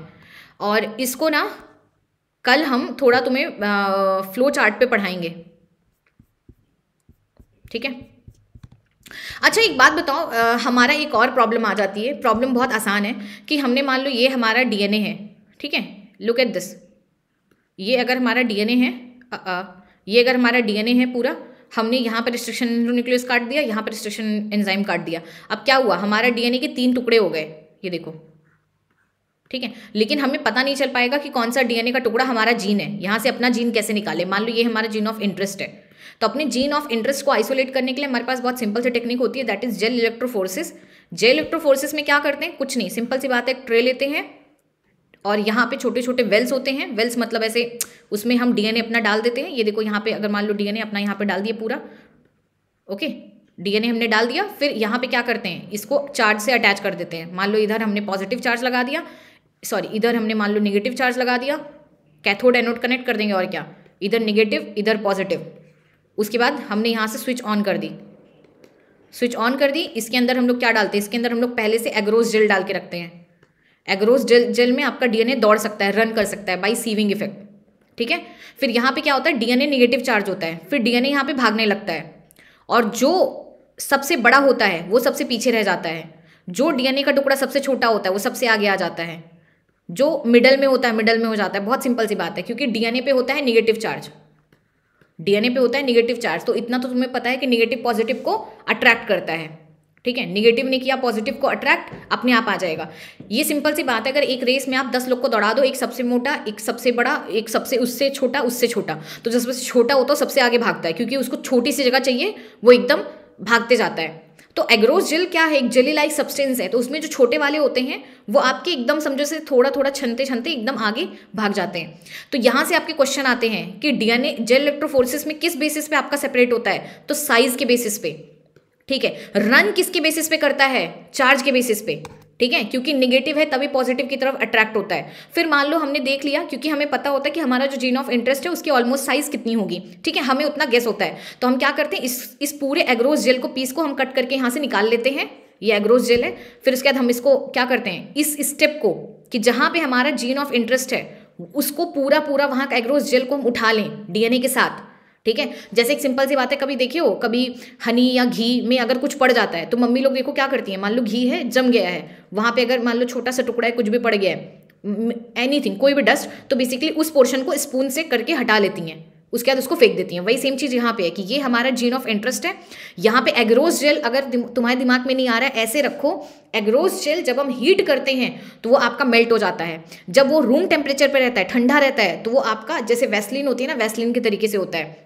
और इसको ना कल हम थोड़ा तुम्हें फ्लो चार्ट पे पढ़ाएंगे ठीक है अच्छा एक बात बताओ आ, हमारा एक और प्रॉब्लम आ जाती है प्रॉब्लम बहुत आसान है कि हमने मान लो ये हमारा डीएनए है ठीक है लुक एट दिस ये अगर हमारा डीएनए है आ, आ, ये अगर हमारा डीएनए है पूरा हमने यहाँ पर रिस्ट्रिक्शन न्यूक्लियस काट दिया यहाँ पर रिस्ट्रिक्शन एंजाइम काट दिया अब क्या हुआ हमारा डीएनए के तीन टुकड़े हो गए ये देखो ठीक है लेकिन हमें पता नहीं चल पाएगा कि कौन सा डीएनए का टुकड़ा हमारा जीन है यहाँ से अपना जीन कैसे निकाले मान लो ये हमारा जीन ऑफ इंटरेस्ट है तो अपने जीन ऑफ इंटरेस्ट को आइसोलेट करने के लिए हमारे पास बहुत सिंपल सी टेक्निक होती है that is gel electrophoresis gel electrophoresis में क्या करते हैं कुछ नहीं सिंपल सी बात है ट्रे लेते हैं और यहाँ पे छोटे छोटे वेल्स होते हैं वेल्स मतलब ऐसे उसमें हम डीएनए अपना डाल देते हैं ये देखो यहाँ पे अगर मान लो डीएनए अपना यहाँ पे डाल दिया पूरा ओके डीएनए हमने डाल दिया फिर यहाँ पे क्या करते हैं इसको चार्ज से अटैच कर देते हैं मान लो इधर हमने पॉजिटिव चार्ज लगा दिया सॉरी इधर हमने मान लो निगेटिव चार्ज लगा दिया कैथोड एनोड कनेक्ट कर देंगे और क्या इधर निगेटिव इधर पॉजिटिव उसके बाद हमने यहाँ से स्विच ऑन कर दी स्विच ऑन कर दी इसके अंदर हम लोग क्या डालते हैं इसके अंदर हम लोग पहले से एग्रोस जेल डाल के रखते हैं एग्रोस जेल जेल में आपका डीएनए दौड़ सकता है रन कर सकता है बाई सीविंग इफेक्ट ठीक है फिर यहाँ पे क्या होता है डीएनए नेगेटिव चार्ज होता है फिर डीएनए यहाँ पे भागने लगता है और जो सबसे बड़ा होता है वो सबसे पीछे रह जाता है जो डीएनए का टुकड़ा सबसे छोटा होता है वो सबसे आगे आ जाता है जो मिडल में होता है मिडल में हो जाता है बहुत सिंपल सी बात है क्योंकि डीएनए पे होता है निगेटिव चार्ज डीएनए पे होता है निगेटिव चार्ज तो इतना तो तुम्हें पता है कि निगेटिव पॉजिटिव को अट्रैक्ट करता है ठीक है निगेटिव ने किया पॉजिटिव को अट्रैक्ट अपने आप आ जाएगा ये सिंपल सी बात है अगर एक रेस में आप दस लोग को दौड़ा दो एक सबसे मोटा एक सबसे बड़ा एक सबसे उससे छोटा उससे छोटा तो जब सबसे छोटा होता तो है सबसे आगे भागता है क्योंकि उसको छोटी सी जगह चाहिए वो एकदम भागते जाता है तो एग्रोस जेल क्या है एक जेली लाइक सब्सटेंस है तो उसमें जो छोटे वाले होते हैं वो आपके एकदम समझो से थोड़ा थोड़ा छनते छनते एकदम आगे भाग जाते हैं तो यहां से आपके क्वेश्चन आते हैं कि डीएनए जेल इलेक्ट्रोफोर्सिस में किस बेसिस पे आपका सेपरेट होता है तो साइज के बेसिस पे ठीक है रन किसके बेसिस पे करता है चार्ज के बेसिस पे ठीक है क्योंकि निगेटिव है तभी पॉजिटिव की तरफ अट्रैक्ट होता है फिर मान लो हमने देख लिया क्योंकि हमें पता होता है कि हमारा जो जीन ऑफ इंटरेस्ट है उसकी ऑलमोस्ट साइज कितनी होगी ठीक है हमें उतना गेस होता है तो हम क्या करते हैं इस इस पूरे एग्रोस जेल को पीस को हम कट करके यहाँ से निकाल लेते हैं ये एग्रोस जेल है फिर उसके बाद हम इसको क्या करते हैं इस स्टेप को कि जहाँ पर हमारा जीन ऑफ इंटरेस्ट है उसको पूरा पूरा वहाँ का एग्रोस जेल को हम उठा लें डीएनए के साथ ठीक है जैसे एक सिंपल सी बात है कभी देखियो कभी हनी या घी में अगर कुछ पड़ जाता है तो मम्मी लोग देखो क्या करती है मान लो घी है जम गया है वहां पे अगर मान लो छोटा सा टुकड़ा है कुछ भी पड़ गया है एनीथिंग कोई भी डस्ट तो बेसिकली उस पोर्शन को स्पून से करके हटा लेती हैं उसके बाद उसको फेंक देती हैं वही सेम चीज़ यहाँ पे है कि ये हमारा जीन ऑफ इंटरेस्ट है यहाँ पे एग्रोस जेल अगर तुम्हारे दिमाग में नहीं आ रहा है ऐसे रखो एग्रोज जेल जब हम हीट करते हैं तो वो आपका मेल्ट हो जाता है जब वो रूम टेम्परेचर पर रहता है ठंडा रहता है तो वो आपका जैसे वैसलिन होती है ना वैसलिन के तरीके से होता है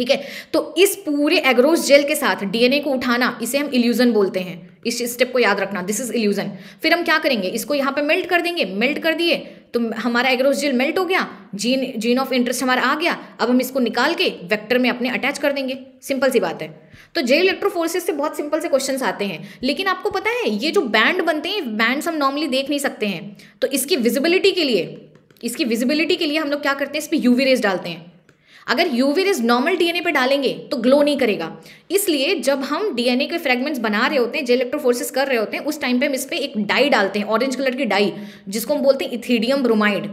ठीक है तो इस पूरे एग्रोस जेल के साथ डीएनए को उठाना इसे हम इल्यूजन बोलते हैं इस स्टेप को याद रखना दिस इज इल्यूजन फिर हम क्या करेंगे इसको यहां पे मेल्ट कर देंगे मेल्ट कर दिए तो हमारा एग्रोस जेल मेल्ट हो गया जीन जीन ऑफ इंटरेस्ट हमारा आ गया अब हम इसको निकाल के वेक्टर में अपने अटैच कर देंगे सिंपल सी बात है तो जेल इलेक्ट्रोफोर्सिस से बहुत सिंपल से क्वेश्चन आते हैं लेकिन आपको पता है ये जो बैंड बनते हैं बैंड हम नॉर्मली देख नहीं सकते हैं तो इसकी विजिबिलिटी के लिए इसकी विजिबिलिटी के लिए हम लोग क्या करते हैं इस पर यूवी रेस डालते हैं अगर यूवी रेज नॉर्मल डीएनए पे डालेंगे तो ग्लो नहीं करेगा इसलिए जब हम डीएनए के फ्रेगमेंट्स बना रहे होते हैं जे इलेक्ट्रोफोर्सिस कर रहे होते हैं उस टाइम पे हम इस पर एक डाई डालते हैं ऑरेंज कलर की डाई जिसको हम बोलते हैं इथीडियम ब्रोमाइड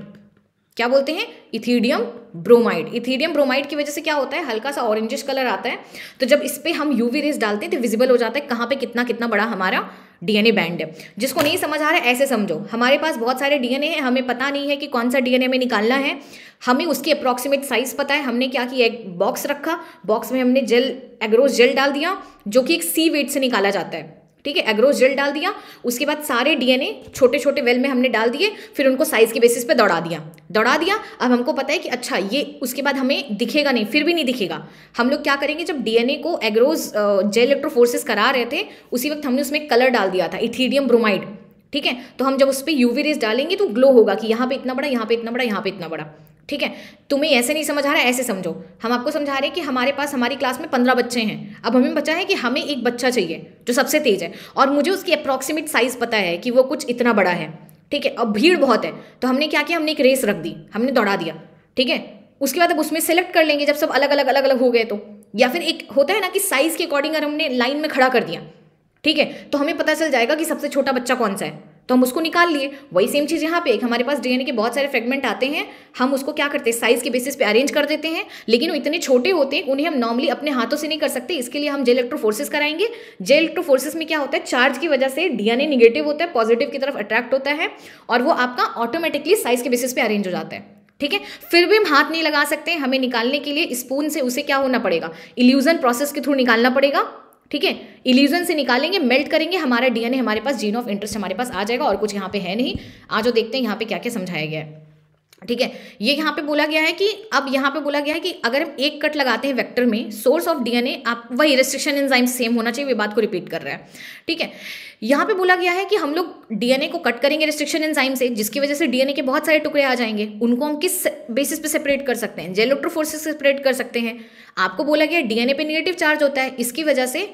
क्या बोलते हैं इथीडियम ब्रोमाइड इथीडियम ब्रोमाइड की वजह से क्या होता है हल्का सा ऑरेंजिश कलर आता है तो जब इस पर हम यूवी रेस डालते हैं तो विजिबल हो जाता है कहाँ पे कितना कितना बड़ा हमारा डीएनए बैंड है जिसको नहीं समझ आ रहा है ऐसे समझो हमारे पास बहुत सारे डीएनए हैं हमें पता नहीं है कि कौन सा डीएनए में निकालना है हमें उसकी अप्रॉक्सीमेट साइज पता है हमने क्या किया एक बॉक्स रखा बॉक्स में हमने जेल एग्रोस जेल डाल दिया जो कि एक सी वेट से निकाला जाता है ठीक है एग्रोस जेल डाल दिया उसके बाद सारे डीएनए छोटे छोटे वेल में हमने डाल दिए फिर उनको साइज के बेसिस पे दौड़ा दिया दौड़ा दिया अब हमको पता है कि अच्छा ये उसके बाद हमें दिखेगा नहीं फिर भी नहीं दिखेगा हम लोग क्या करेंगे जब डीएनए को एग्रोज जेल इलेक्ट्रोफोर्सेस करा रहे थे उसी वक्त हमने उसमें कलर डाल दिया था इथीडियम ब्रोमाइड ठीक है तो हम जब उस पर यूवी रेस डालेंगे तो ग्लो होगा कि यहाँ पे इतना बड़ा यहाँ पे इतना बड़ा यहाँ पे इतना बड़ा ठीक है तुम्हें ऐसे नहीं समझा रहा है ऐसे समझो हम आपको समझा रहे हैं कि हमारे पास हमारी क्लास में पंद्रह बच्चे हैं अब हमें बचा है कि हमें एक बच्चा चाहिए जो सबसे तेज है और मुझे उसकी अप्रॉक्सीमेट साइज़ पता है कि वो कुछ इतना बड़ा है ठीक है अब भीड़ बहुत है तो हमने क्या किया हमने एक रेस रख दी हमने दौड़ा दिया ठीक है उसके बाद अब उसमें सेलेक्ट कर लेंगे जब सब अलग अलग अलग अलग हो गए तो या फिर एक होता है ना कि साइज़ के अकॉर्डिंग अगर हमने लाइन में खड़ा कर दिया ठीक है तो हमें पता चल जाएगा कि सबसे छोटा बच्चा कौन सा है तो हम उसको निकाल लिए वही सेम चीज़ यहाँ पे एक हमारे पास डीएनए के बहुत सारे फ्रेगमेंट आते हैं हम उसको क्या करते हैं साइज़ के बेसिस पे अरेंज कर देते हैं लेकिन वो इतने छोटे होते हैं उन्हें हम नॉर्मली अपने हाथों से नहीं कर सकते इसके लिए हम जेल इलेक्ट्रोफोर्सेस कराएंगे जेल इलेक्ट्रोफोर्सेस में क्या होता है चार्ज की वजह से डीएनए निगेटिव होता है पॉजिटिव की तरफ अट्रैक्ट होता है और वो आपका ऑटोमेटिकली साइज़ के बेसिस पे अरेंज हो जाता है ठीक है फिर भी हम हाथ नहीं लगा सकते हमें निकालने के लिए स्पून से उसे क्या होना पड़ेगा इल्यूजन प्रोसेस के थ्रू निकालना पड़ेगा ठीक है इल्यूजन से निकालेंगे मेल्ट करेंगे हमारा डीएनए हमारे पास जीन ऑफ इंटरेस्ट हमारे पास आ जाएगा और कुछ यहाँ पे है नहीं आज देखते हैं यहाँ पे क्या क्या समझाया गया है ठीक है ये यहाँ पे बोला गया है कि अब यहाँ पे बोला गया है कि अगर हम एक कट लगाते हैं वेक्टर में सोर्स ऑफ डीएनए आप वही रेस्ट्रिक्शन एंजाइम सेम होना चाहिए वे बात को रिपीट कर रहा है ठीक है यहाँ पे बोला गया है कि हम लोग डीएनए को कट करेंगे रेस्ट्रिक्शन एंजाइम से जिसकी वजह से डीएनए के बहुत सारे टुकड़े आ जाएंगे उनको हम किस बेसिस पे सेपरेट कर सकते हैं जेलोट्रोफोर्स सेपरेट कर सकते हैं आपको बोला गया डीएनए पे निगेटिव चार्ज होता है इसकी वजह से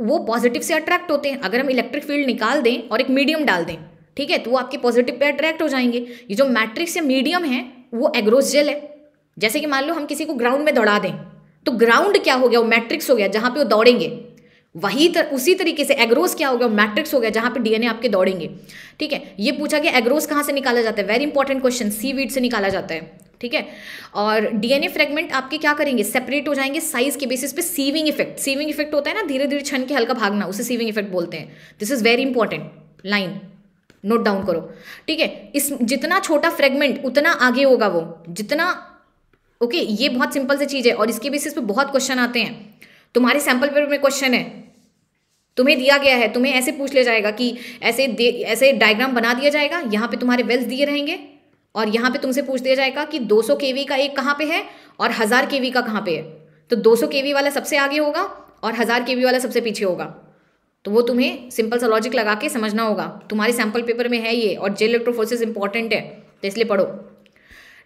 वो पॉजिटिव से अट्रैक्ट होते हैं अगर हम इलेक्ट्रिक फील्ड निकाल दें और एक मीडियम डाल दें ठीक है तो वो आपके पॉजिटिव पे अट्रैक्ट हो जाएंगे ये जो मैट्रिक्स या मीडियम है वो एग्रोस जेल है जैसे कि मान लो हम किसी को ग्राउंड में दौड़ा दें तो ग्राउंड क्या हो गया वो मैट्रिक्स हो गया जहाँ पे वो दौड़ेंगे वही तर, उसी तरीके से एग्रोस क्या हो गया मैट्रिक्स हो गया जहाँ पे डीएनए आपके दौड़ेंगे ठीक है ये पूछा गया एग्रोस कहाँ से निकाला जाता है very important question seaweed से निकाला जाता है ठीक है और डीएनए फ्रेगमेंट आपके क्या करेंगे सेपरेट हो जाएंगे साइज के बेसिस पे सीविंग इफेक्ट सीविंग इफेक्ट होता है ना धीरे धीरे छन के हल्का भागना उसे सीविंग इफेक्ट बोलते हैं this is very important line note down करो ठीक है इस जितना छोटा फ्रेगमेंट उतना आगे होगा वो जितना ओके ये बहुत सिंपल सी चीज़ है और इसके बेसिस पे बहुत क्वेश्चन आते हैं तुम्हारे सैम्पल पेपर में क्वेश्चन है तुम्हें दिया गया है तुम्हें ऐसे पूछ लिया जाएगा कि ऐसे ऐसे डायग्राम बना दिया जाएगा यहाँ पे तुम्हारे वेल्थ दिए रहेंगे और यहाँ पे तुमसे पूछ दिया जाएगा कि 200 केवी का एक कहाँ पे है और हज़ार केवी का कहाँ पे है तो 200 केवी वाला सबसे आगे होगा और हज़ार केवी वाला सबसे पीछे होगा तो वो तुम्हें सिंपल सा लॉजिक लगा के समझना होगा तुम्हारे सैम्पल पेपर में है ये और जे इलेक्ट्रोफोसिस इंपॉर्टेंट है तो इसलिए पढ़ो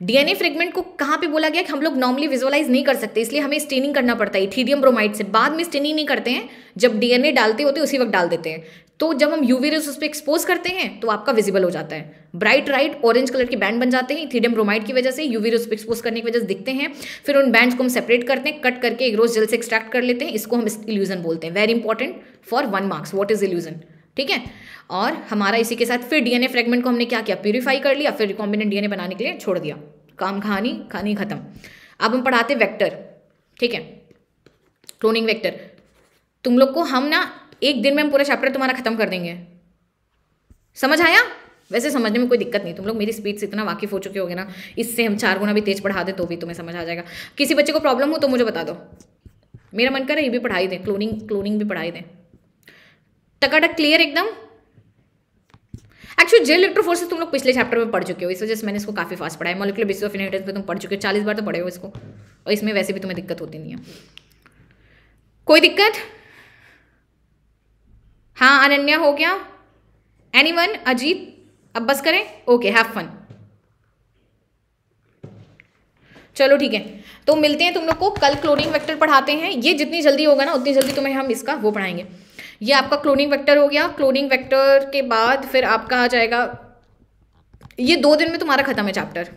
डीएनए फ्रेगमेंट को कहाँ पे बोला गया कि हम लोग नॉर्मली विजुअलाइज नहीं कर सकते इसलिए हमें स्टेनिंग करना पड़ता है थीडियम ब्रोमाइड से बाद में स्टेनिंग नहीं करते हैं जब डीएनए डालते होते उसी वक्त डाल देते हैं तो जब हम यूवी रेस उस पर एक्सपोज करते हैं तो आपका विजिबल हो जाता है ब्राइट राइट ऑरेंज कलर के बैंड बन जाते हैं थीडियम ब्रोमाइड की वजह से यूवी रेस पर एक्सपोज करने की वजह से दिखते हैं फिर उन बैंड को हम सेपरेट करते हैं कट करके एक रोज जल से एक्सट्रैक्ट कर लेते हैं इसको हम इल्यूजन बोलते हैं very important for one marks what is elution ठीक है और हमारा इसी के साथ फिर डीएनए फ्रेगमेंट को हमने क्या किया प्योरीफाई कर लिया फिर रिकॉम्बिनेंट डीएनए बनाने के लिए छोड़ दिया काम कहानी कहानी खत्म अब हम पढ़ाते वेक्टर ठीक है क्लोनिंग वेक्टर तुम लोग को हम ना एक दिन में हम पूरा चैप्टर तुम्हारा खत्म कर देंगे समझ आया वैसे समझने में कोई दिक्कत नहीं तुम लोग मेरी स्पीड से इतना वाकिफ हो चुके होगे ना इससे हम चार गुना भी तेज पढ़ा दे तो भी तुम्हें समझ आ जाएगा किसी बच्चे को प्रॉब्लम हो तो मुझे बता दो मेरा मन कर रहा है ये भी पढ़ाई दें क्लोनिंग क्लोनिंग भी पढ़ाई दें टकाटक क्लियर एकदम एक्चुअली जेल इलेक्ट्रोफोर्सेस तुम लोग पिछले चैप्टर में पढ़ चुके हो इस वजह से मैंने इसको काफी फास्ट पढ़ा है मोलिकुलर बेसिस ऑफ इनहेरिटेंस पे तुम पढ़ चुके हो चालीस बार तो पढ़े हो इसको और इसमें वैसे भी तुम्हें दिक्कत होती नहीं है कोई दिक्कत हाँ अनन्या हो गया एनी वन अजीत अब बस करें ओके हैव फन चलो ठीक है तो मिलते हैं तुम लोग को कल क्लोरीन वेक्टर पढ़ाते हैं ये जितनी जल्दी होगा ना उतनी जल्दी तुम्हें हम इसका वो पढ़ाएंगे ये आपका क्लोनिंग वेक्टर हो गया क्लोनिंग वेक्टर के बाद फिर आपका आ जाएगा ये दो दिन में तुम्हारा ख़त्म है चैप्टर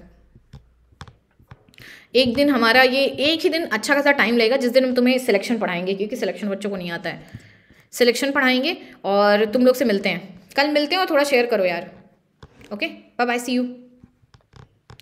एक दिन हमारा ये एक ही दिन अच्छा खासा टाइम लगेगा जिस दिन हम तुम्हें सिलेक्शन पढ़ाएंगे क्योंकि सिलेक्शन बच्चों को नहीं आता है सिलेक्शन पढ़ाएंगे और तुम लोग से मिलते हैं कल मिलते हैं और थोड़ा शेयर करो यार okay bye bye see you